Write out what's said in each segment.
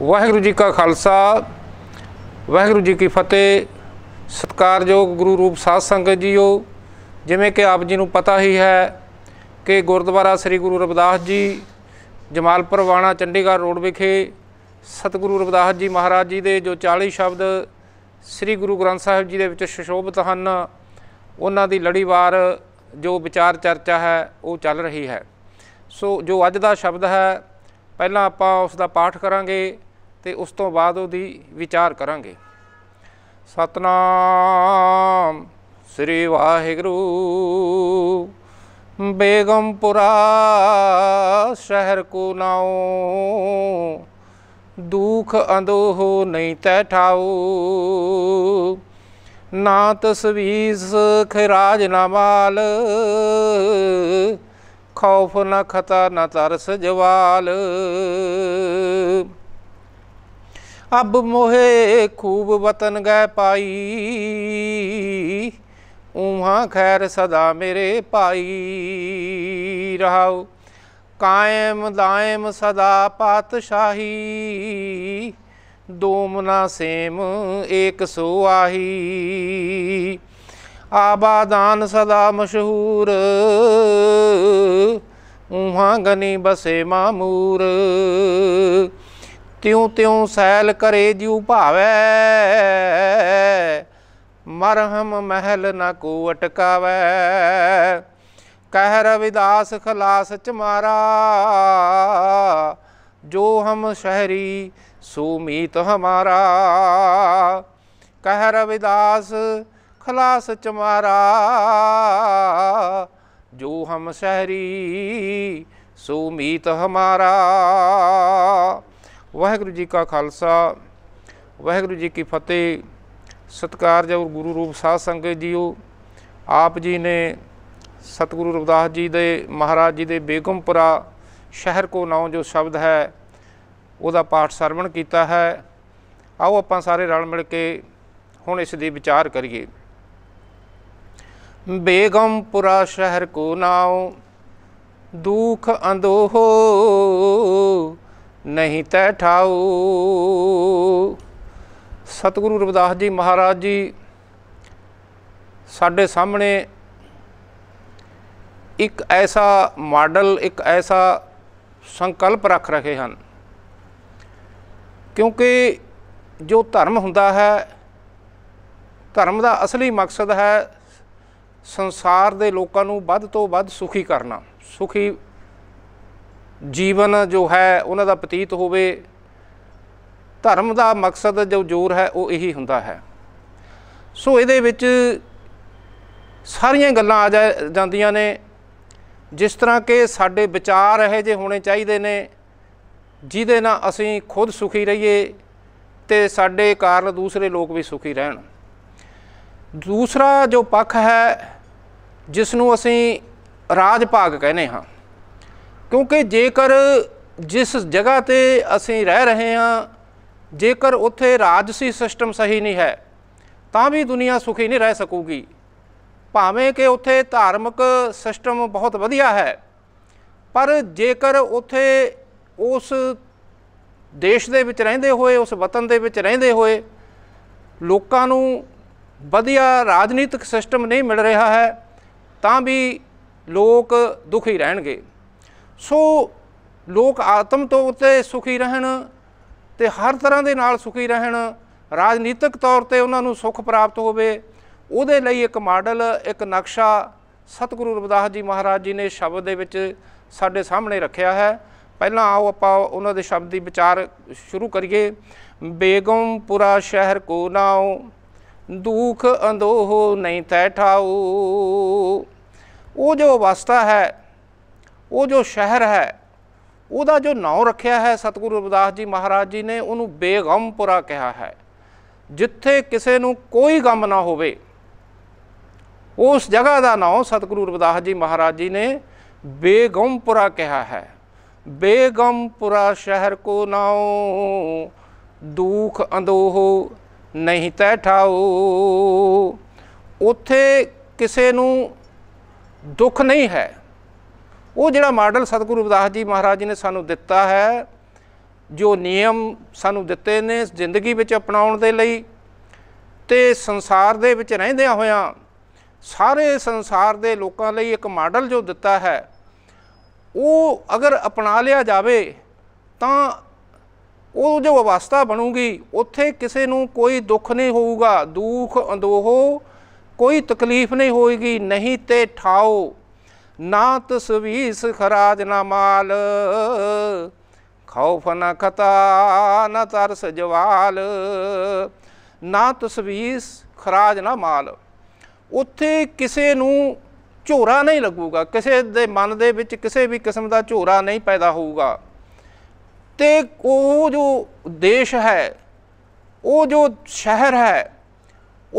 ਵਾਹਿਗੁਰੂ ਜੀ ਕਾ ਖਾਲਸਾ ਵਾਹਿਗੁਰੂ ਜੀ ਕੀ ਫਤਿਹ ਸਤਕਾਰਯੋਗ ਗੁਰੂ ਰੂਪ ਸਾਧ ਸੰਗਤ ਜੀਓ ਜਿਵੇਂ ਕਿ ਆਪ ਜੀ ਨੂੰ ਪਤਾ ਹੀ ਹੈ ਕਿ ਗੁਰਦੁਆਰਾ ਸ੍ਰੀ ਗੁਰੂ ਰਵਿਦਾਸ ਜੀ ਜਮਾਲਪੁਰ ਵਾਣਾ ਚੰਡੀਗੜ੍ਹ ਰੋਡ ਵਿਖੇ ਸਤਿਗੁਰੂ ਰਵਿਦਾਸ ਜੀ ਮਹਾਰਾਜ ਜੀ ਦੇ ਜੋ 40 ਸ਼ਬਦ ਸ੍ਰੀ ਗੁਰੂ ਗ੍ਰੰਥ ਸਾਹਿਬ ਜੀ ਦੇ ਵਿੱਚ ਸ਼ਸ਼ੋਭਿਤ ਹਨ ਉਹਨਾਂ ਦੀ ਲੜੀਵਾਰ ਜੋ ਵਿਚਾਰ ਚਰਚਾ ਹੈ ਉਹ ਚੱਲ ਰਹੀ ਹੈ ਸੋ ਜੋ ਅੱਜ ਦਾ ਸ਼ਬਦ ਹੈ ਪਹਿਲਾਂ ਆਪਾਂ ਉਸ ਦਾ ਪਾਠ ਕਰਾਂਗੇ ਤੇ ਉਸ ਤੋਂ ਬਾਅਦ ਉਹਦੀ ਵਿਚਾਰ ਕਰਾਂਗੇ ਸਤਨਾਮ ਸ੍ਰੀ ਵਾਹਿਗੁਰੂ ਬੇਗਮਪੁਰਾ ਸ਼ਹਿਰ ਕੋ ਨਾਉ ਦੁਖ ਅੰਦੋਹ ਨਹੀਂ ਤੈ ਠਾਉ ਨਾ ਤਸਵੀਸ ਖਿਰਾਜ ਨਾ ਮਾਲ ਖੌਫ ਨਾ ਖਤਾ ਨਾ ਤਰਸ ਜਵਾਲ ਅਬ ਮੋਹੇ ਖੂਬ ਵਤਨ ਗਏ ਪਾਈ ਉਹਾਂ ਖੈਰ ਸਦਾ ਮੇਰੇ ਭਾਈ ਰਹਾਉ ਕਾਇਮ ਦਾਇਮ ਸਦਾ ਪਾਤਸ਼ਾਹੀ ਦੋਮਨਾ ਸੇਮ ਏਕ ਸੋ ਆਹੀ ਆਬਾਦਾਨ ਸਦਾ ਮਸ਼ਹੂਰ ਉਹਾਂ ਗਨੀ ਬਸੇ ਮਾਮੂਰ ਤਿਉ ਤਿਉ ਸੈਲ ਕਰੇ ਜਿਉ ਭਾਵੈ ਮਰਹਮ ਮਹਿਲ ਨਾ ਕੋ ਅਟਕਾਵੈ ਕਹਿ ਰਵਿਦਾਸ ਖਲਾਸ ਚਮਾਰਾ ਜੋ ਹਮ ਸ਼ਹਿਰੀ ਸੋ ਮੀਤ ਹਮਾਰਾ ਕਹਿ ਰਵਿਦਾਸ ਖਲਾਸ ਚਮਾਰਾ ਜੋ ਹਮ ਸ਼ਹਿਰੀ ਸੋ ਮੀਤ ਹਮਾਰਾ ਵਾਹਿਗੁਰੂ ਜੀ ਕਾ ਖਾਲਸਾ ਵਾਹਿਗੁਰੂ ਜੀ ਕੀ ਫਤਿਹ ਸਤਿਕਾਰਯੋਗ ਗੁਰੂ ਰੂਪ ਸਾਧ ਸੰਗਤ ਜੀਓ ਆਪ ਜੀ ਨੇ ਸਤਿਗੁਰੂ ਰਵਿਦਾਸ ਜੀ ਦੇ ਮਹਾਰਾਜ ਜੀ ਦੇ ਬੇਗਮਪੁਰਾ ਸ਼ਹਿਰ ਕੋ ਨਾਉ ਜੋ ਸ਼ਬਦ ਹੈ ਉਹਦਾ ਪਾਠ ਸਰਵਣ ਕੀਤਾ ਹੈ ਆਓ ਆਪਾਂ ਸਾਰੇ ਰਲ ਮਿਲ ਕੇ ਹੁਣ ਇਸ ਦੀ ਵਿਚਾਰ ਕਰੀਏ ਬੇਗਮਪੁਰਾ ਸ਼ਹਿਰ ਕੋ ਨਾਉ ਦੁਖ ਅੰਦੋਹ ਨਹੀਂ ਤੈ ਠਾਉ ਸਤਿਗੁਰੂ ਰਵਿਦਾਸ ਜੀ ਮਹਾਰਾਜ ਜੀ ਸਾਡੇ ਸਾਹਮਣੇ ਇੱਕ ਐਸਾ ਮਾਡਲ ਇੱਕ ਐਸਾ ਸੰਕਲਪ ਰੱਖ ਰਹੇ ਹਨ ਕਿਉਂਕਿ ਜੋ ਧਰਮ ਹੁੰਦਾ ਹੈ ਧਰਮ ਦਾ ਅਸਲੀ ਮਕਸਦ ਹੈ ਸੰਸਾਰ ਦੇ ਲੋਕਾਂ ਨੂੰ ਵੱਧ ਤੋਂ ਵੱਧ ਸੁਖੀ ਕਰਨਾ ਸੁਖੀ ਜੀਵਨ ਜੋ ਹੈ ਉਹਨਾਂ ਦਾ ਪਤੀਤ ਹੋਵੇ ਧਰਮ ਦਾ ਮਕਸਦ ਜੋ ਜ਼ੋਰ ਹੈ ਉਹ ਇਹੀ ਹੁੰਦਾ ਹੈ ਸੋ ਇਹਦੇ ਵਿੱਚ ਸਾਰੀਆਂ ਗੱਲਾਂ ਆ ਜਾਂਦੀਆਂ ਨੇ ਜਿਸ ਤਰ੍ਹਾਂ ਕਿ ਸਾਡੇ ਵਿਚਾਰ ਇਹ ਜੇ ਹੋਣੇ ਚਾਹੀਦੇ ਨੇ ਜਿਹਦੇ ਨਾਲ ਅਸੀਂ ਖੁਦ ਸੁਖੀ ਰਹੀਏ ਤੇ ਸਾਡੇ ਕਾਰਨ ਦੂਸਰੇ ਲੋਕ ਵੀ ਸੁਖੀ ਰਹਿਣ ਦੂਸਰਾ ਜੋ ਪੱਖ ਹੈ ਜਿਸ ਨੂੰ ਅਸੀਂ ਰਾਜ ਭਾਗ ਕਹਿੰਦੇ ਹਾਂ ਕਿਉਂਕਿ ਜੇਕਰ ਜਿਸ ਜਗ੍ਹਾ ਤੇ ਅਸੀਂ ਰਹਿ ਰਹੇ ਹਾਂ ਜੇਕਰ ਉੱਥੇ ਰਾਜਸੀ ਸਿਸਟਮ ਸਹੀ ਨਹੀਂ ਹੈ ਤਾਂ ਵੀ ਦੁਨੀਆ ਸੁਖੀ ਨਹੀਂ ਰਹਿ ਸਕੂਗੀ ਭਾਵੇਂ ਕਿ ਉੱਥੇ ਧਾਰਮਿਕ ਸਿਸਟਮ ਬਹੁਤ ਵਧੀਆ ਹੈ ਪਰ ਜੇਕਰ ਉੱਥੇ ਉਸ ਦੇਸ਼ ਦੇ ਵਿੱਚ ਰਹਿੰਦੇ ਹੋਏ ਉਸ ਵਤਨ ਦੇ ਵਿੱਚ ਰਹਿੰਦੇ ਹੋਏ ਲੋਕਾਂ ਨੂੰ ਵਧੀਆ ਰਾਜਨੀਤਿਕ ਸਿਸਟਮ ਨਹੀਂ ਮਿਲ ਰਿਹਾ ਹੈ ਤਾਂ ਵੀ ਲੋਕ ਦੁਖੀ ਰਹਿਣਗੇ ਸੋ ਲੋਕ ਆਤਮ ਤੌਰ ਤੇ ਸੁਖੀ ਰਹਿਣ ਤੇ ਹਰ ਤਰ੍ਹਾਂ ਦੇ ਨਾਲ ਸੁਖੀ ਰਹਿਣ ਰਾਜਨੀਤਿਕ ਤੌਰ ਤੇ ਉਹਨਾਂ ਨੂੰ ਸੁਖ ਪ੍ਰਾਪਤ ਹੋਵੇ ਉਹਦੇ ਲਈ ਇੱਕ ਮਾਡਲ ਇੱਕ ਨਕਸ਼ਾ ਸਤਿਗੁਰੂ ਰਵਿਦਾਸ ਜੀ ਮਹਾਰਾਜ ਜੀ ਨੇ ਸ਼ਬਦ ਦੇ ਵਿੱਚ ਸਾਡੇ ਸਾਹਮਣੇ ਰੱਖਿਆ ਹੈ ਪਹਿਲਾਂ ਆਓ ਆਪਾਂ ਉਹਨਾਂ ਦੇ ਸ਼ਬਦ ਦੀ ਵਿਚਾਰ ਸ਼ੁਰੂ ਕਰੀਏ ਬੇਗਮਪੁਰਾ ਸ਼ਹਿਰ ਕੋ ਨਾਉ ਦੁਖ ਅੰਦੋਹ ਨਹੀਂ ਤੈਠਾਉ ਉਹ ਜੋ ਅਵਸਥਾ ਹੈ ਉਹ ਜੋ ਸ਼ਹਿਰ ਹੈ ਉਹਦਾ ਜੋ ਨਾਮ ਰੱਖਿਆ ਹੈ ਸਤਿਗੁਰੂ ਰਵਿਦਾਸ ਜੀ ਮਹਾਰਾਜ ਜੀ ਨੇ ਉਹਨੂੰ ਬੇਗਮਪੁਰਾ ਕਿਹਾ ਹੈ ਜਿੱਥੇ ਕਿਸੇ ਨੂੰ ਕੋਈ ਗਮ ਨਾ ਹੋਵੇ ਉਸ ਜਗ੍ਹਾ ਦਾ ਨਾਮ ਸਤਿਗੁਰੂ ਰਵਿਦਾਸ ਜੀ ਮਹਾਰਾਜ ਜੀ ਨੇ ਬੇਗਮਪੁਰਾ ਕਿਹਾ ਹੈ ਬੇਗਮਪੁਰਾ ਸ਼ਹਿਰ ਕੋ ਨਾਉ ਦੁਖ ਅੰਦੋਹ ਨਹੀਂ ਤੈ ਠਾਉ ਉੱਥੇ ਕਿਸੇ ਨੂੰ ਦੁੱਖ ਨਹੀਂ ਹੈ ਉਹ ਜਿਹੜਾ ਮਾਡਲ ਸਤਿਗੁਰੂ ਰਵਿਦਾਸ ਜੀ ਮਹਾਰਾਜ ਜੀ ਨੇ ਸਾਨੂੰ ਦਿੱਤਾ ਹੈ ਜੋ ਨਿਯਮ ਸਾਨੂੰ ਦਿੱਤੇ ਨੇ ਜ਼ਿੰਦਗੀ ਵਿੱਚ ਅਪਣਾਉਣ ਦੇ ਲਈ ਤੇ ਸੰਸਾਰ ਦੇ ਵਿੱਚ ਰਹਿੰਦਿਆਂ ਹੋਇਆਂ ਸਾਰੇ ਸੰਸਾਰ ਦੇ ਲੋਕਾਂ ਲਈ ਇੱਕ ਮਾਡਲ ਜੋ ਦਿੱਤਾ ਹੈ ਉਹ ਅਗਰ ਅਪਣਾ ਲਿਆ ਜਾਵੇ ਤਾਂ ਉਹ ਜੋ ਅਵਸਥਾ ਬਣੂਗੀ ਉੱਥੇ ਕਿਸੇ ਨੂੰ ਕੋਈ ਦੁੱਖ ਨਹੀਂ ਹੋਊਗਾ ਦੁੱਖ ਅੰਦੋਹ ਕੋਈ ਤਕਲੀਫ ਨਹੀਂ ਹੋਏਗੀ ਨਹੀਂ ਤੇ ਠਾਓ ਨਾ ਤਸਵੀਸ ਖਰਾਜ ਨਾ ਮਾਲ ਖੌਫ ਨਾ ਖਤਾ ਨਾ ਤਰਸ ਜਵਾਲ ਨਾ ਤਸਵੀਸ ਖਰਾਜ ਨਾ ਮਾਲ ਉੱਥੇ ਕਿਸੇ ਨੂੰ ਝੋਰਾ ਨਹੀਂ ਲੱਗੂਗਾ ਕਿਸੇ ਦੇ ਮਨ ਦੇ ਵਿੱਚ ਕਿਸੇ ਵੀ ਕਿਸਮ ਦਾ ਝੋਰਾ ਨਹੀਂ ਪੈਦਾ ਹੋਊਗਾ ਤੇ ਉਹ ਜੋ ਦੇਸ਼ ਹੈ ਉਹ ਜੋ ਸ਼ਹਿਰ ਹੈ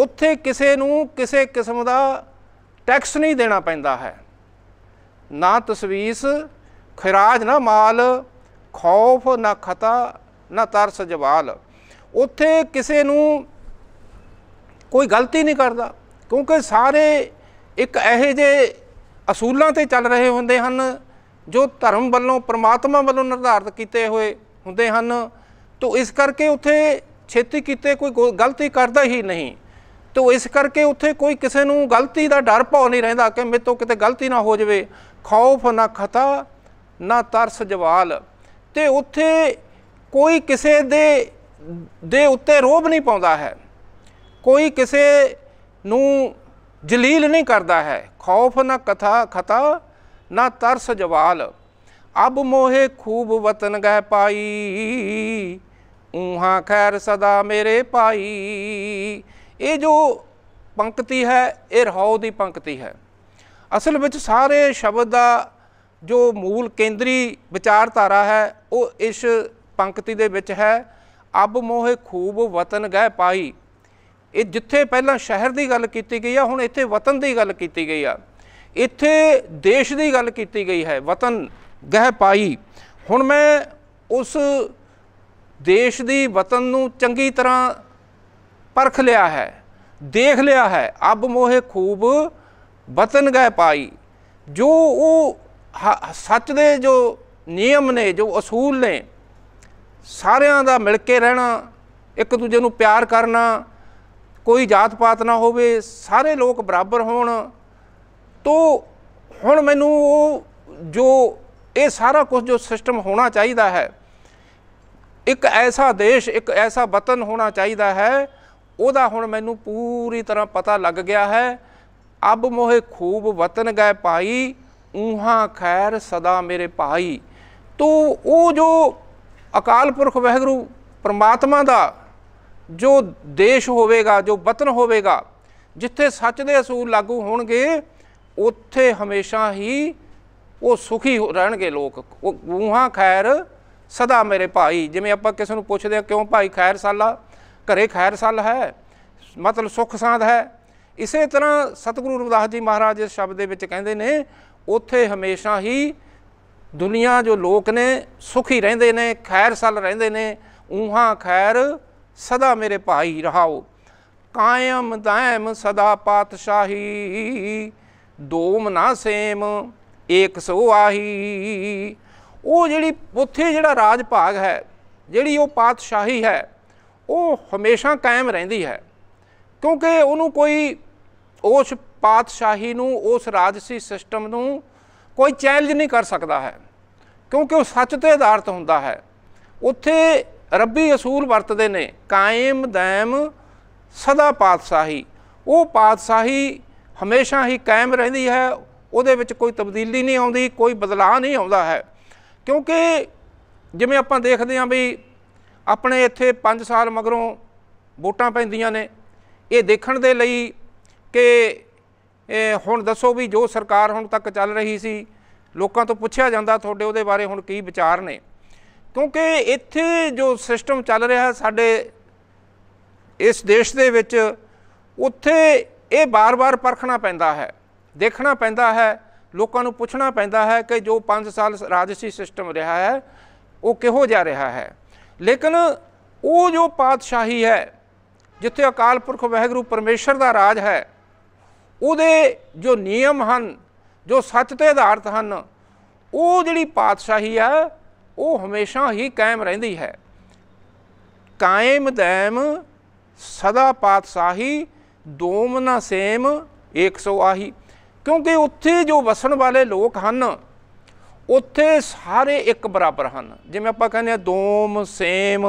ਉੱਥੇ ਕਿਸੇ ਨੂੰ ਕਿਸੇ ਕਿਸਮ ਦਾ ਟੈਕਸ ਨਹੀਂ ਦੇਣਾ ਪੈਂਦਾ ਹੈ ਨਾ ਤਸਵੀਸ ਖਿਰਾਜ ਨਾ ਮਾਲ ਖੌਫ ਨਾ ਖਤਾ ਨਾ ਤਰਸ ਜਵਾਲ ਉੱਥੇ ਕਿਸੇ ਨੂੰ ਕੋਈ ਗਲਤੀ ਨਹੀਂ ਕਰਦਾ ਕਿਉਂਕਿ ਸਾਰੇ ਇੱਕ ਇਹੋ ਜਿਹੇ ਅਸੂਲਾਂ ਤੇ ਚੱਲ ਰਹੇ ਹੁੰਦੇ ਹਨ ਜੋ ਧਰਮ ਵੱਲੋਂ ਪ੍ਰਮਾਤਮਾ ਵੱਲੋਂ ਨਿਰਧਾਰਿਤ ਕੀਤੇ ਹੋਏ ਹੁੰਦੇ ਹਨ ਤੋਂ ਇਸ ਕਰਕੇ ਉੱਥੇ ਛੇਤੀ ਕੀਤੇ ਕੋਈ ਗਲਤੀ ਕਰਦਾ ਹੀ ਨਹੀਂ ਤੋਂ ਇਸ ਕਰਕੇ ਉੱਥੇ ਕੋਈ ਕਿਸੇ ਨੂੰ ਗਲਤੀ ਦਾ ਡਰ ਪਾਉ ਨਹੀਂ ਰਹਿੰਦਾ ਕਿ ਮੇਰੇ ਤੋਂ ਕਿਤੇ ਗਲਤੀ ਨਾ ਹੋ ਜਾਵੇ ਖੌਫ ਨਾ ਖਤਾ ਨਾ ਤਰਸ ਜਵਾਲ ਤੇ ਉੱਥੇ ਕੋਈ ਕਿਸੇ ਦੇ ਦੇ ਉੱਤੇ ਰੋਬ ਨਹੀਂ ਪਾਉਂਦਾ ਹੈ ਕੋਈ ਕਿਸੇ ਨੂੰ ਜਲੀਲ ਨਹੀਂ ਕਰਦਾ ਹੈ ਖੌਫ ਨਾ ਕਥਾ ਖਤਾ ਨਾ ਤਰਸ ਜਵਾਲ ਅਬ ਮੋਹੇ ਖੂਬ ਵਤਨ ਗਹਿ ਪਾਈ ਉਹਾਂ ਖੈਰ ਸਦਾ ਮੇਰੇ ਪਾਈ ਇਹ ਜੋ ਪੰਕਤੀ ਹੈ ਇਹ ਰਹਾਉ ਦੀ ਪੰਕਤੀ ਹੈ ਅਸਲ ਵਿੱਚ ਸਾਰੇ ਸ਼ਬਦ ਦਾ ਜੋ ਮੂਲ ਕੇਂਦਰੀ ਵਿਚਾਰਧਾਰਾ ਹੈ ਉਹ ਇਸ ਪੰਕਤੀ ਦੇ ਵਿੱਚ ਹੈ ਅਬ ਮੋਹੇ ਖੂਬ ਵਤਨ ਗਏ ਪਾਈ ਇਹ ਜਿੱਥੇ ਪਹਿਲਾਂ ਸ਼ਹਿਰ ਦੀ ਗੱਲ ਕੀਤੀ ਗਈ ਆ ਹੁਣ ਇੱਥੇ ਵਤਨ ਦੀ ਗੱਲ ਕੀਤੀ ਗਈ ਆ ਇੱਥੇ ਦੇਸ਼ ਦੀ ਗੱਲ ਕੀਤੀ ਗਈ ਹੈ ਵਤਨ ਗਹਿ ਪਾਈ ਹੁਣ ਮੈਂ ਉਸ ਦੇਸ਼ ਦੀ ਵਤਨ ਨੂੰ ਚੰਗੀ ਤਰ੍ਹਾਂ ਪਰਖ ਲਿਆ ਹੈ ਦੇਖ ਲਿਆ ਹੈ ਅਬ ਮੋਹੇ ਖੂਬ ਵਤਨ ਗਏ ਪਾਈ ਜੋ ਉਹ ਸੱਚ ਦੇ ਜੋ ਨਿਯਮ ਨੇ ਜੋ ਅਸੂਲ ਨੇ ਸਾਰਿਆਂ ਦਾ ਮਿਲ ਕੇ ਰਹਿਣਾ ਇੱਕ ਦੂਜੇ ਨੂੰ ਪਿਆਰ ਕਰਨਾ ਕੋਈ ਜਾਤ ਪਾਤ ਨਾ ਹੋਵੇ ਸਾਰੇ ਲੋਕ ਬਰਾਬਰ ਹੋਣ ਤੋ ਹੁਣ ਮੈਨੂੰ ਉਹ ਜੋ ਇਹ ਸਾਰਾ ਕੁਝ ਜੋ ਸਿਸਟਮ ਹੋਣਾ ਚਾਹੀਦਾ ਹੈ ਇੱਕ ਐਸਾ ਦੇਸ਼ ਇੱਕ ਐਸਾ ਵਤਨ ਹੋਣਾ ਚਾਹੀਦਾ ਹੈ ਉਹਦਾ ਹੁਣ ਮੈਨੂੰ ਪੂਰੀ ਤਰ੍ਹਾਂ ਪਤਾ ਲੱਗ ਗਿਆ ਹੈ ਅਬ ਮੋਹੇ ਖੂਬ ਵਤਨ ਗਏ ਪਾਈ ਉਹਾਂ ਖੈਰ ਸਦਾ ਮੇਰੇ ਭਾਈ ਤੂੰ ਉਹ ਜੋ ਅਕਾਲ ਪੁਰਖ ਵਹਿਗੁਰੂ ਪ੍ਰਮਾਤਮਾ ਦਾ ਜੋ ਦੇਸ਼ ਹੋਵੇਗਾ ਜੋ ਵਤਨ ਹੋਵੇਗਾ ਜਿੱਥੇ ਸੱਚ ਦੇ ਅਸੂਲ ਲਾਗੂ ਹੋਣਗੇ ਉੱਥੇ ਹਮੇਸ਼ਾ ਹੀ ਉਹ ਸੁਖੀ ਰਹਿਣਗੇ ਲੋਕ ਉਹਾਂ ਖੈਰ ਸਦਾ ਮੇਰੇ ਭਾਈ ਜਿਵੇਂ ਆਪਾਂ ਕਿਸੇ ਨੂੰ ਪੁੱਛਦੇ ਆ ਕਿਉਂ ਭਾਈ ਖੈਰ ਸਾਲਾ ਘਰੇ ਖੈਰ ਸਾਲ ਹੈ ਮਤਲਬ ਸੁਖ ਸਾਧ ਹੈ ਇਸੇ ਤਰ੍ਹਾਂ ਸਤਿਗੁਰੂ ਰਵਿਦਾਸ ਜੀ ਮਹਾਰਾਜ ਇਸ ਸ਼ਬਦ ਦੇ ਵਿੱਚ ਕਹਿੰਦੇ ਨੇ ਉੱਥੇ ਹਮੇਸ਼ਾ ਹੀ ਦੁਨੀਆ ਜੋ ਲੋਕ ਨੇ ਸੁਖੀ ਰਹਿੰਦੇ ਨੇ ਖੈਰ ਸਲ ਰਹਿੰਦੇ ਨੇ ਉਹਾਂ ਖੈਰ ਸਦਾ ਮੇਰੇ ਭਾਈ ਰਹਾਓ ਕਾਇਮ ਦائم ਸਦਾ ਪਾਤਸ਼ਾਹੀ ਦੋਮ ਨਾ ਸੇਮ ਏਕ ਸੋ ਆਹੀ ਉਹ ਜਿਹੜੀ ਉੱਥੇ ਜਿਹੜਾ ਰਾਜ ਭਾਗ ਹੈ ਜਿਹੜੀ ਉਹ ਪਾਤਸ਼ਾਹੀ ਹੈ ਉਹ ਹਮੇਸ਼ਾ ਕਾਇਮ ਰਹਿੰਦੀ ਹੈ ਕਿਉਂਕਿ ਉਹਨੂੰ ਕੋਈ ਉਸ ਪਾਤਸ਼ਾਹੀ ਨੂੰ ਉਸ ਰਾਜਸੀ ਸਿਸਟਮ ਨੂੰ ਕੋਈ ਚੈਲੰਜ ਨਹੀਂ ਕਰ ਸਕਦਾ ਹੈ ਕਿਉਂਕਿ ਉਹ ਸੱਚ ਤੇ ਆਧਾਰਿਤ ਹੁੰਦਾ ਹੈ ਉੱਥੇ ਰੱਬੀ ਅਸੂਲ ਵਰਤਦੇ ਨੇ ਕਾਇਮ ਦائم ਸਦਾ ਪਾਤਸ਼ਾਹੀ ਉਹ ਪਾਤਸ਼ਾਹੀ ਹਮੇਸ਼ਾ ਹੀ ਕਾਇਮ ਰਹਿੰਦੀ ਹੈ ਉਹਦੇ ਵਿੱਚ ਕੋਈ ਤਬਦੀਲੀ ਨਹੀਂ ਆਉਂਦੀ ਕੋਈ ਬਦਲਾਅ ਨਹੀਂ ਆਉਂਦਾ ਹੈ ਕਿਉਂਕਿ ਜਿਵੇਂ ਆਪਾਂ ਦੇਖਦੇ ਹਾਂ ਵੀ ਆਪਣੇ ਇੱਥੇ 5 ਸਾਲ ਮਗਰੋਂ ਵੋਟਾਂ ਪੈਂਦੀਆਂ ਨੇ ਇਹ ਦੇਖਣ ਦੇ ਲਈ ਕਿ ਹੁਣ ਦੱਸੋ ਵੀ ਜੋ ਸਰਕਾਰ ਹੁਣ ਤੱਕ ਚੱਲ ਰਹੀ ਸੀ ਲੋਕਾਂ ਤੋਂ ਪੁੱਛਿਆ ਜਾਂਦਾ ਤੁਹਾਡੇ ਉਹਦੇ ਬਾਰੇ ਹੁਣ ਕੀ ਵਿਚਾਰ ਨੇ ਕਿਉਂਕਿ ਇੱਥੇ ਜੋ ਸਿਸਟਮ ਚੱਲ ਰਿਹਾ ਸਾਡੇ ਇਸ ਦੇਸ਼ ਦੇ ਵਿੱਚ ਉੱਥੇ ਇਹ ਬਾਰ-ਬਾਰ ਪਰਖਣਾ ਪੈਂਦਾ ਹੈ ਦੇਖਣਾ ਪੈਂਦਾ ਹੈ ਲੋਕਾਂ ਨੂੰ ਪੁੱਛਣਾ ਪੈਂਦਾ ਹੈ ਕਿ ਜੋ 5 ਸਾਲ ਰਾਜਸੀ ਸਿਸਟਮ ਰਿਹਾ ਹੈ ਉਹ ਕਿਹੋ ਜਿਹਾ ਰਿਹਾ ਹੈ ਲੇਕਿਨ ਉਹ ਜੋ ਪਾਤਸ਼ਾਹੀ ਹੈ ਜਿੱਥੇ ਅਕਾਲ ਪੁਰਖ ਵਾਹਿਗੁਰੂ ਪਰਮੇਸ਼ਰ ਦਾ ਰਾਜ ਹੈ ਉਹਦੇ ਜੋ ਨਿਯਮ ਹਨ ਜੋ ਸੱਚ ਤੇ ਆਧਾਰਿਤ ਹਨ ਉਹ ਜਿਹੜੀ ਪਾਤਸ਼ਾਹੀ ਆ ਉਹ ਹਮੇਸ਼ਾ ਹੀ ਕਾਇਮ ਰਹਿੰਦੀ ਹੈ ਕਾਇਮ ਦੈਮ ਸਦਾ ਪਾਤਸ਼ਾਹੀ ਦੋਮ ਨਾ ਸੇਮ 100 ਆਹੀ ਕਿਉਂਕਿ ਉੱਥੇ ਜੋ ਵਸਣ ਵਾਲੇ ਲੋਕ ਹਨ ਉੱਥੇ ਸਾਰੇ ਇੱਕ ਬਰਾਬਰ ਹਨ ਜਿਵੇਂ ਆਪਾਂ ਕਹਿੰਦੇ ਆ ਦੋਮ ਸੇਮ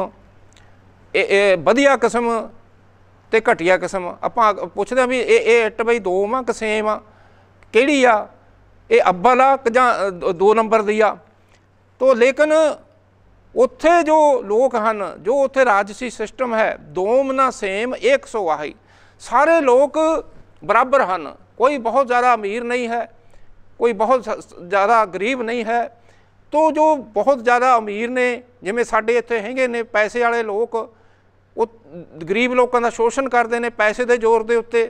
ਇਹ ਵਧੀਆ ਕਿਸਮ ਤੇ ਘਟੀਆ ਕਿਸਮ ਆਪਾਂ ਪੁੱਛਦੇ ਆ ਵੀ ਇਹ ਇਹ ਇੱਟ ਬਈ ਦੋ ਵਾਂ ਕਿ ਸੇਮ ਆ ਕਿਹੜੀ ਆ ਇਹ ਅੱਬਲ ਆ ਜਾਂ ਦੋ ਨੰਬਰ ਦੀ ਆ ਤੋਂ ਲੇਕਿਨ ਉੱਥੇ ਜੋ ਲੋਕ ਹਨ ਜੋ ਉੱਥੇ ਰਾਜਸੀ ਸਿਸਟਮ ਹੈ ਦੋਮ ਨਾ ਸੇਮ 100 ਆਹੀ ਸਾਰੇ ਲੋਕ ਬਰਾਬਰ ਹਨ ਕੋਈ ਬਹੁਤ ਜ਼ਿਆਦਾ ਅਮੀਰ ਨਹੀਂ ਹੈ ਕੋਈ ਬਹੁਤ ਜ਼ਿਆਦਾ ਗਰੀਬ ਨਹੀਂ ਹੈ ਤੋਂ ਜੋ ਬਹੁਤ ਜ਼ਿਆਦਾ ਅਮੀਰ ਨੇ ਜਿਵੇਂ ਸਾਡੇ ਇੱਥੇ ਹੈਗੇ ਨੇ ਪੈਸੇ ਵਾਲੇ ਲੋਕ ਉਹ ਗਰੀਬ ਲੋਕਾਂ ਦਾ ਸ਼ੋਸ਼ਣ ਕਰਦੇ ਨੇ ਪੈਸੇ ਦੇ ਜ਼ੋਰ ਦੇ ਉੱਤੇ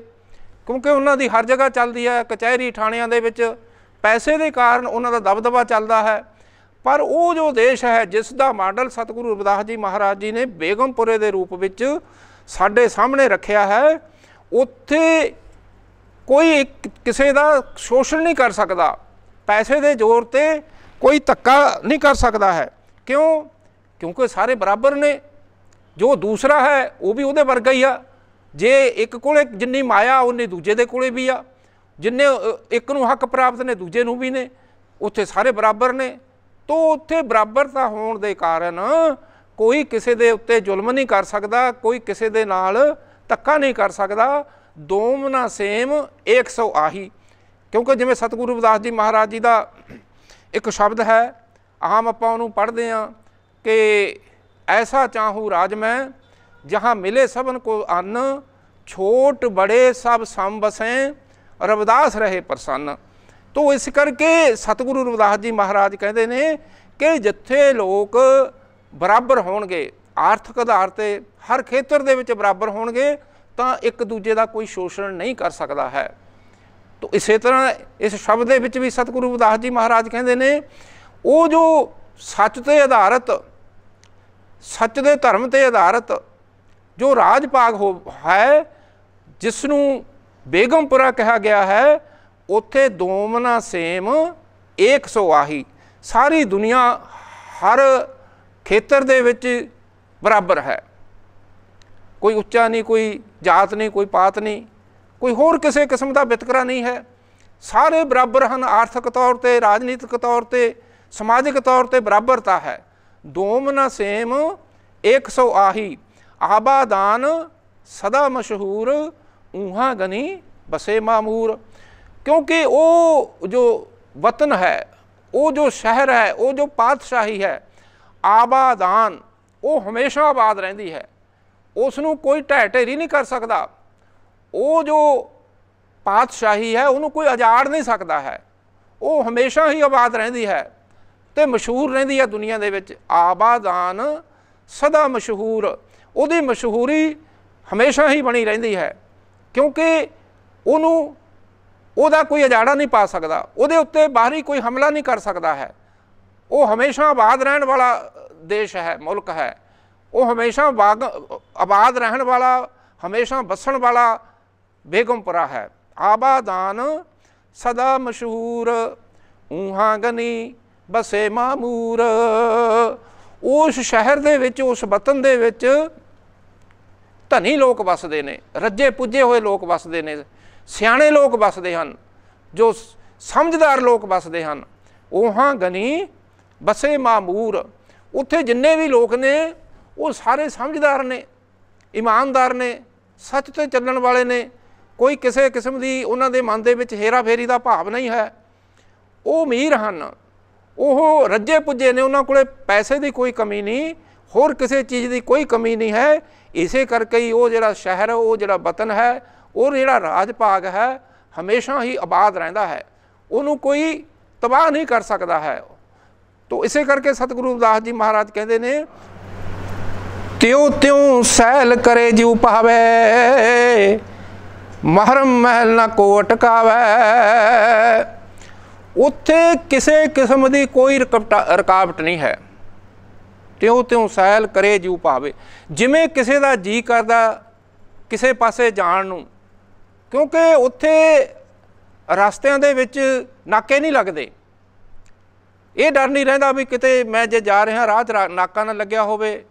ਕਿਉਂਕਿ ਉਹਨਾਂ ਦੀ ਹਰ ਜਗ੍ਹਾ ਚੱਲਦੀ ਹੈ ਕਚਹਿਰੀ ਥਾਣਿਆਂ ਦੇ ਵਿੱਚ ਪੈਸੇ ਦੇ ਕਾਰਨ ਉਹਨਾਂ ਦਾ ਦਬਦਬਾ ਚੱਲਦਾ ਹੈ ਪਰ ਉਹ ਜੋ ਦੇਸ਼ ਹੈ ਜਿਸ ਦਾ ਮਾਡਲ ਸਤਿਗੁਰੂ ਰਵਿਦਾਸ ਜੀ ਮਹਾਰਾਜ ਜੀ ਨੇ ਬੇਗਮਪੁਰੇ ਦੇ ਰੂਪ ਵਿੱਚ ਸਾਡੇ ਸਾਹਮਣੇ ਰੱਖਿਆ ਹੈ ਉੱਥੇ ਕੋਈ ਕਿਸੇ ਦਾ ਸ਼ੋਸ਼ਣ ਨਹੀਂ ਕਰ ਸਕਦਾ ਪੈਸੇ ਦੇ ਜ਼ੋਰ ਤੇ ਕੋਈ ਧੱਕਾ ਨਹੀਂ ਕਰ ਸਕਦਾ ਹੈ ਕਿਉਂ ਕਿਉਂਕਿ ਸਾਰੇ ਬਰਾਬਰ ਨੇ ਜੋ ਦੂਸਰਾ ਹੈ ਉਹ ਵੀ ਉਹਦੇ ਵਰਗਾ ਹੀ ਆ ਜੇ ਇੱਕ ਕੋਲੇ ਜਿੰਨੀ ਮਾਇਆ ਉਹਨੇ ਦੂਜੇ ਦੇ ਕੋਲੇ ਵੀ ਆ ਜਿੰਨੇ ਇੱਕ ਨੂੰ ਹੱਕ ਪ੍ਰਾਪਤ ਨੇ ਦੂਜੇ ਨੂੰ ਵੀ ਨੇ ਉੱਥੇ ਸਾਰੇ ਬਰਾਬਰ ਨੇ ਤੋਂ ਉੱਥੇ ਬਰਾਬਰਤਾ ਹੋਣ ਦੇ ਕਾਰਨ ਕੋਈ ਕਿਸੇ ਦੇ ਉੱਤੇ ਜ਼ੁਲਮ ਨਹੀਂ ਕਰ ਸਕਦਾ ਕੋਈ ਕਿਸੇ ਦੇ ਨਾਲ ਧੱਕਾ ਨਹੀਂ ਕਰ ਸਕਦਾ ਨਾ ਸੇਮ 100 ਆਹੀ ਕਿਉਂਕਿ ਜਿਵੇਂ ਸਤਿਗੁਰੂ ਰਵਿਦਾਸ ਜੀ ਮਹਾਰਾਜ ਜੀ ਦਾ ਇੱਕ ਸ਼ਬਦ ਹੈ ਆਮ ਆਪਾਂ ਉਹਨੂੰ ਪੜ੍ਹਦੇ ਆਂ ਕਿ ऐसा चाहूँ राज में जहाँ मिले सबन को अन्न छोट बड़े सब सम बसें रविदास ਰਹੇ ਪ੍ਰਸੰਨ ਤੋਂ ਇਸ ਕਰਕੇ ਸਤਿਗੁਰੂ ਰਵਿਦਾਸ ਜੀ ਮਹਾਰਾਜ ਕਹਿੰਦੇ ਨੇ ਕਿ ਜਿੱਥੇ ਲੋਕ ਬਰਾਬਰ ਹੋਣਗੇ ਆਰਥਿਕ ਆਧਾਰ ਤੇ ਹਰ ਖੇਤਰ ਦੇ ਵਿੱਚ ਬਰਾਬਰ ਹੋਣਗੇ ਤਾਂ ਇੱਕ ਦੂਜੇ ਦਾ ਕੋਈ ਸ਼ੋਸ਼ਣ ਨਹੀਂ ਕਰ ਸਕਦਾ ਹੈ ਤੋਂ ਇਸੇ ਤਰ੍ਹਾਂ ਇਸ ਸ਼ਬਦ ਦੇ ਵਿੱਚ ਵੀ ਸਤਿਗੁਰੂ ਰਵਿਦਾਸ ਜੀ ਮਹਾਰਾਜ ਕਹਿੰਦੇ ਨੇ ਉਹ ਜੋ ਸੱਚ ਤੇ ਆਧਾਰਿਤ ਸੱਚ ਦੇ ਧਰਮ ਤੇ ਆਧਾਰਿਤ ਜੋ ਰਾਜ ਹੋ ਹੈ ਜਿਸ ਨੂੰ ਬੇਗਮਪੁਰਾ ਕਿਹਾ ਗਿਆ ਹੈ ਉੱਥੇ ਦੋਮਨਾ ਸੇਮ 100 ਆਹੀ ਸਾਰੀ ਦੁਨੀਆ ਹਰ ਖੇਤਰ ਦੇ ਵਿੱਚ ਬਰਾਬਰ ਹੈ ਕੋਈ ਉੱਚਾ ਨਹੀਂ ਕੋਈ ਜਾਤ ਨਹੀਂ ਕੋਈ ਪਾਤ ਨਹੀਂ ਕੋਈ ਹੋਰ ਕਿਸੇ ਕਿਸਮ ਦਾ ਵਿਤਕਰਾ ਨਹੀਂ ਹੈ ਸਾਰੇ ਬਰਾਬਰ ਹਨ ਆਰਥਿਕ ਤੌਰ ਤੇ ਰਾਜਨੀਤਿਕ ਤੌਰ ਤੇ ਸਮਾਜਿਕ ਤੌਰ ਤੇ ਬਰਾਬਰਤਾ ਹੈ ਦੋਮ ਨਾ ਸੇਮ 100 ਆਹੀ ਆਬਾਦਾਨ ਸਦਾ ਮਸ਼ਹੂਰ ਉਹਾਂ ਗਨੀ ਬਸੇ ਮਾਮੂਰ ਕਿਉਂਕਿ ਉਹ ਜੋ ਵਤਨ ਹੈ ਉਹ ਜੋ ਸ਼ਹਿਰ ਹੈ ਉਹ ਜੋ ਪਾਤਸ਼ਾਹੀ ਹੈ ਆਬਾਦਾਨ ਉਹ ਹਮੇਸ਼ਾ ਆਬਾਦ ਰਹਿੰਦੀ ਹੈ ਉਸ ਨੂੰ ਕੋਈ ਢਹਿ ਢੇਰੀ ਨਹੀਂ ਕਰ ਸਕਦਾ ਉਹ ਜੋ ਪਾਤਸ਼ਾਹੀ ਹੈ ਉਹਨੂੰ ਕੋਈ ਅਜਾੜ ਨਹੀਂ ਸਕਦਾ ਹੈ ਉਹ ਹਮੇਸ਼ਾ ਹੀ ਆਬਾਦ ਰਹਿੰਦੀ ਹੈ ਤੇ ਮਸ਼ਹੂਰ ਰਹਿੰਦੀ ਆ ਦੁਨੀਆ ਦੇ ਵਿੱਚ ਆਬਾਦਾਨ ਸਦਾ ਮਸ਼ਹੂਰ ਉਹਦੀ ਮਸ਼ਹੂਰੀ ਹਮੇਸ਼ਾ ਹੀ ਬਣੀ ਰਹਿੰਦੀ ਹੈ ਕਿਉਂਕਿ ਉਹਨੂੰ ਉਹਦਾ ਕੋਈ ਅਜਾੜਾ ਨਹੀਂ ਪਾ ਸਕਦਾ ਉਹਦੇ ਉੱਤੇ ਬਾਹਰੀ ਕੋਈ ਹਮਲਾ ਨਹੀਂ ਕਰ ਸਕਦਾ ਹੈ ਉਹ ਹਮੇਸ਼ਾ ਆਬਾਦ ਰਹਿਣ ਵਾਲਾ ਦੇਸ਼ ਹੈ ਮੁਲਕ ਹੈ ਉਹ ਹਮੇਸ਼ਾ ਆਬਾਦ ਰਹਿਣ ਵਾਲਾ ਹਮੇਸ਼ਾ ਵਸਣ ਵਾਲਾ ਬੇਗਮਪੁਰਾ ਹੈ ਆਬਾਦਾਨ ਸਦਾ ਮਸ਼ਹੂਰ ਉਹਾਂ ਗਨੀ ਬਸੇ ਮਾਮੂਰ ਉਸ ਸ਼ਹਿਰ ਦੇ ਵਿੱਚ ਉਸ ਵਤਨ ਦੇ ਵਿੱਚ ਧਨੀ ਲੋਕ ਵਸਦੇ ਨੇ ਰੱਜੇ ਪੁੱਜੇ ਹੋਏ ਲੋਕ ਵਸਦੇ ਨੇ ਸਿਆਣੇ ਲੋਕ ਵਸਦੇ ਹਨ ਜੋ ਸਮਝਦਾਰ ਲੋਕ ਵਸਦੇ ਹਨ ਉਹਾਂ ਗਨੀ ਬਸੇ ਮਾਮੂਰ ਉੱਥੇ ਜਿੰਨੇ ਵੀ ਲੋਕ ਨੇ ਉਹ ਸਾਰੇ ਸਮਝਦਾਰ ਨੇ ਇਮਾਨਦਾਰ ਨੇ ਸੱਚ ਤੇ ਚੱਲਣ ਵਾਲੇ ਨੇ ਕੋਈ ਕਿਸੇ ਕਿਸਮ ਦੀ ਉਹਨਾਂ ਦੇ ਮਨ ਦੇ ਵਿੱਚ ਹੇਰਾ ਫੇਰੀ ਦਾ ਭਾਵ ਨਹੀਂ ਹੈ ਉਹ ਅਮੀਰ ਹਨ ਉਹ ਰੱਜੇ ਪੁੱਜੇ ਨੇ ਉਹਨਾਂ ਕੋਲੇ ਪੈਸੇ ਦੀ ਕੋਈ ਕਮੀ ਨਹੀਂ ਹੋਰ ਕਿਸੇ ਚੀਜ਼ ਦੀ ਕੋਈ ਕਮੀ ਨਹੀਂ ਹੈ ਇਸੇ ਕਰਕੇ ਹੀ ਉਹ ਜਿਹੜਾ ਸ਼ਹਿਰ ਉਹ ਜਿਹੜਾ ਵਤਨ ਹੈ ਉਹ ਜਿਹੜਾ ਰਾਜ ਭਾਗ ਹੈ ਹਮੇਸ਼ਾ ਹੀ ਆਬਾਦ ਰਹਿੰਦਾ ਹੈ ਉਹਨੂੰ ਕੋਈ ਤਬਾਹ ਨਹੀਂ ਕਰ ਸਕਦਾ ਹੈ ਤੋ ਇਸੇ ਕਰਕੇ ਸਤਿਗੁਰੂ ਦਾਸ ਜੀ ਮਹਾਰਾਜ ਕਹਿੰਦੇ ਨੇ ਤਿਉ ਤਿਉ ਸਹਿਲ ਕਰੇ ਜਿਉ ਪਾਵੇ ਮਹਰਮ ਮਹਿਲ ਨਾ ਕੋ ਅਟਕਾਵੇ ਉੱਥੇ ਕਿਸੇ ਕਿਸਮ ਦੀ ਕੋਈ ਰਕਾਵਟ ਨਹੀਂ ਹੈ ਤਿਉ ਤਿਉ ਸਹਿਲ ਕਰੇ ਜੂ ਪਾਵੇ ਜਿਵੇਂ ਕਿਸੇ ਦਾ ਜੀ ਕਰਦਾ ਕਿਸੇ ਪਾਸੇ ਜਾਣ ਨੂੰ ਕਿਉਂਕਿ ਉੱਥੇ ਰਸਤਿਆਂ ਦੇ ਵਿੱਚ ਨਾਕੇ ਨਹੀਂ ਲੱਗਦੇ ਇਹ ਡਰ ਨਹੀਂ ਰਹਿੰਦਾ ਵੀ ਕਿਤੇ ਮੈਂ ਜੇ ਜਾ ਰਿਹਾ ਰਾਹ ਨਾਕਾ ਨਾ ਲੱਗਿਆ ਹੋਵੇ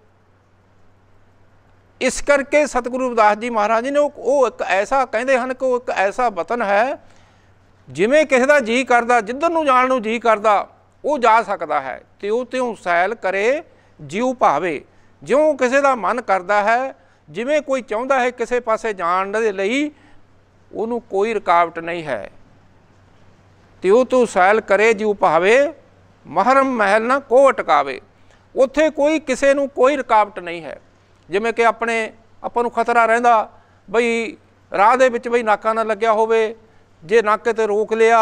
ਇਸ ਕਰਕੇ ਸਤਿਗੁਰੂ ਰਵਿਦਾਸ ਜੀ ਮਹਾਰਾਜ ਜੀ ਨੇ ਉਹ ਇੱਕ ਐਸਾ ਕਹਿੰਦੇ ਹਨ ਕਿ ਉਹ ਇੱਕ ਐਸਾ ਵਤਨ ਹੈ ਜਿਵੇਂ ਕਿਸੇ ਦਾ ਜੀ ਕਰਦਾ ਜਿੱਧਰ ਨੂੰ ਜਾਣ ਨੂੰ ਜੀ ਕਰਦਾ ਉਹ ਜਾ ਸਕਦਾ ਹੈ ਤੇ ਉਹ ਤਿਉ ਸੈਲ ਕਰੇ ਜਿਉ ਭਾਵੇ ਜਿਉਂ ਕਿਸੇ ਦਾ ਮਨ ਕਰਦਾ ਹੈ ਜਿਵੇਂ ਕੋਈ ਚਾਹੁੰਦਾ ਹੈ ਕਿਸੇ ਪਾਸੇ ਜਾਣ ਦੇ ਲਈ ਉਹਨੂੰ ਕੋਈ ਰੁਕਾਵਟ ਨਹੀਂ ਹੈ ਤੇ ਉਹ ਤੂੰ ਸੈਲ ਕਰੇ ਜਿਉ ਭਾਵੇ ਮਹਰਮ ਮਹਿਲ ਨਾ ਕੋ ਟਕਾਵੇ ਉੱਥੇ ਕੋਈ ਕਿਸੇ ਨੂੰ ਕੋਈ ਰੁਕਾਵਟ ਨਹੀਂ ਹੈ ਜਿਵੇਂ ਕਿ ਆਪਣੇ ਆਪਾਂ ਨੂੰ ਖਤਰਾ ਰਹਿੰਦਾ ਬਈ ਰਾਹ ਦੇ ਵਿੱਚ ਬਈ ਨਾਕਾ ਨਾ ਲੱਗਿਆ ਹੋਵੇ ਜੇ ਨਾਕੇ ਤੇ ਰੋਕ ਲਿਆ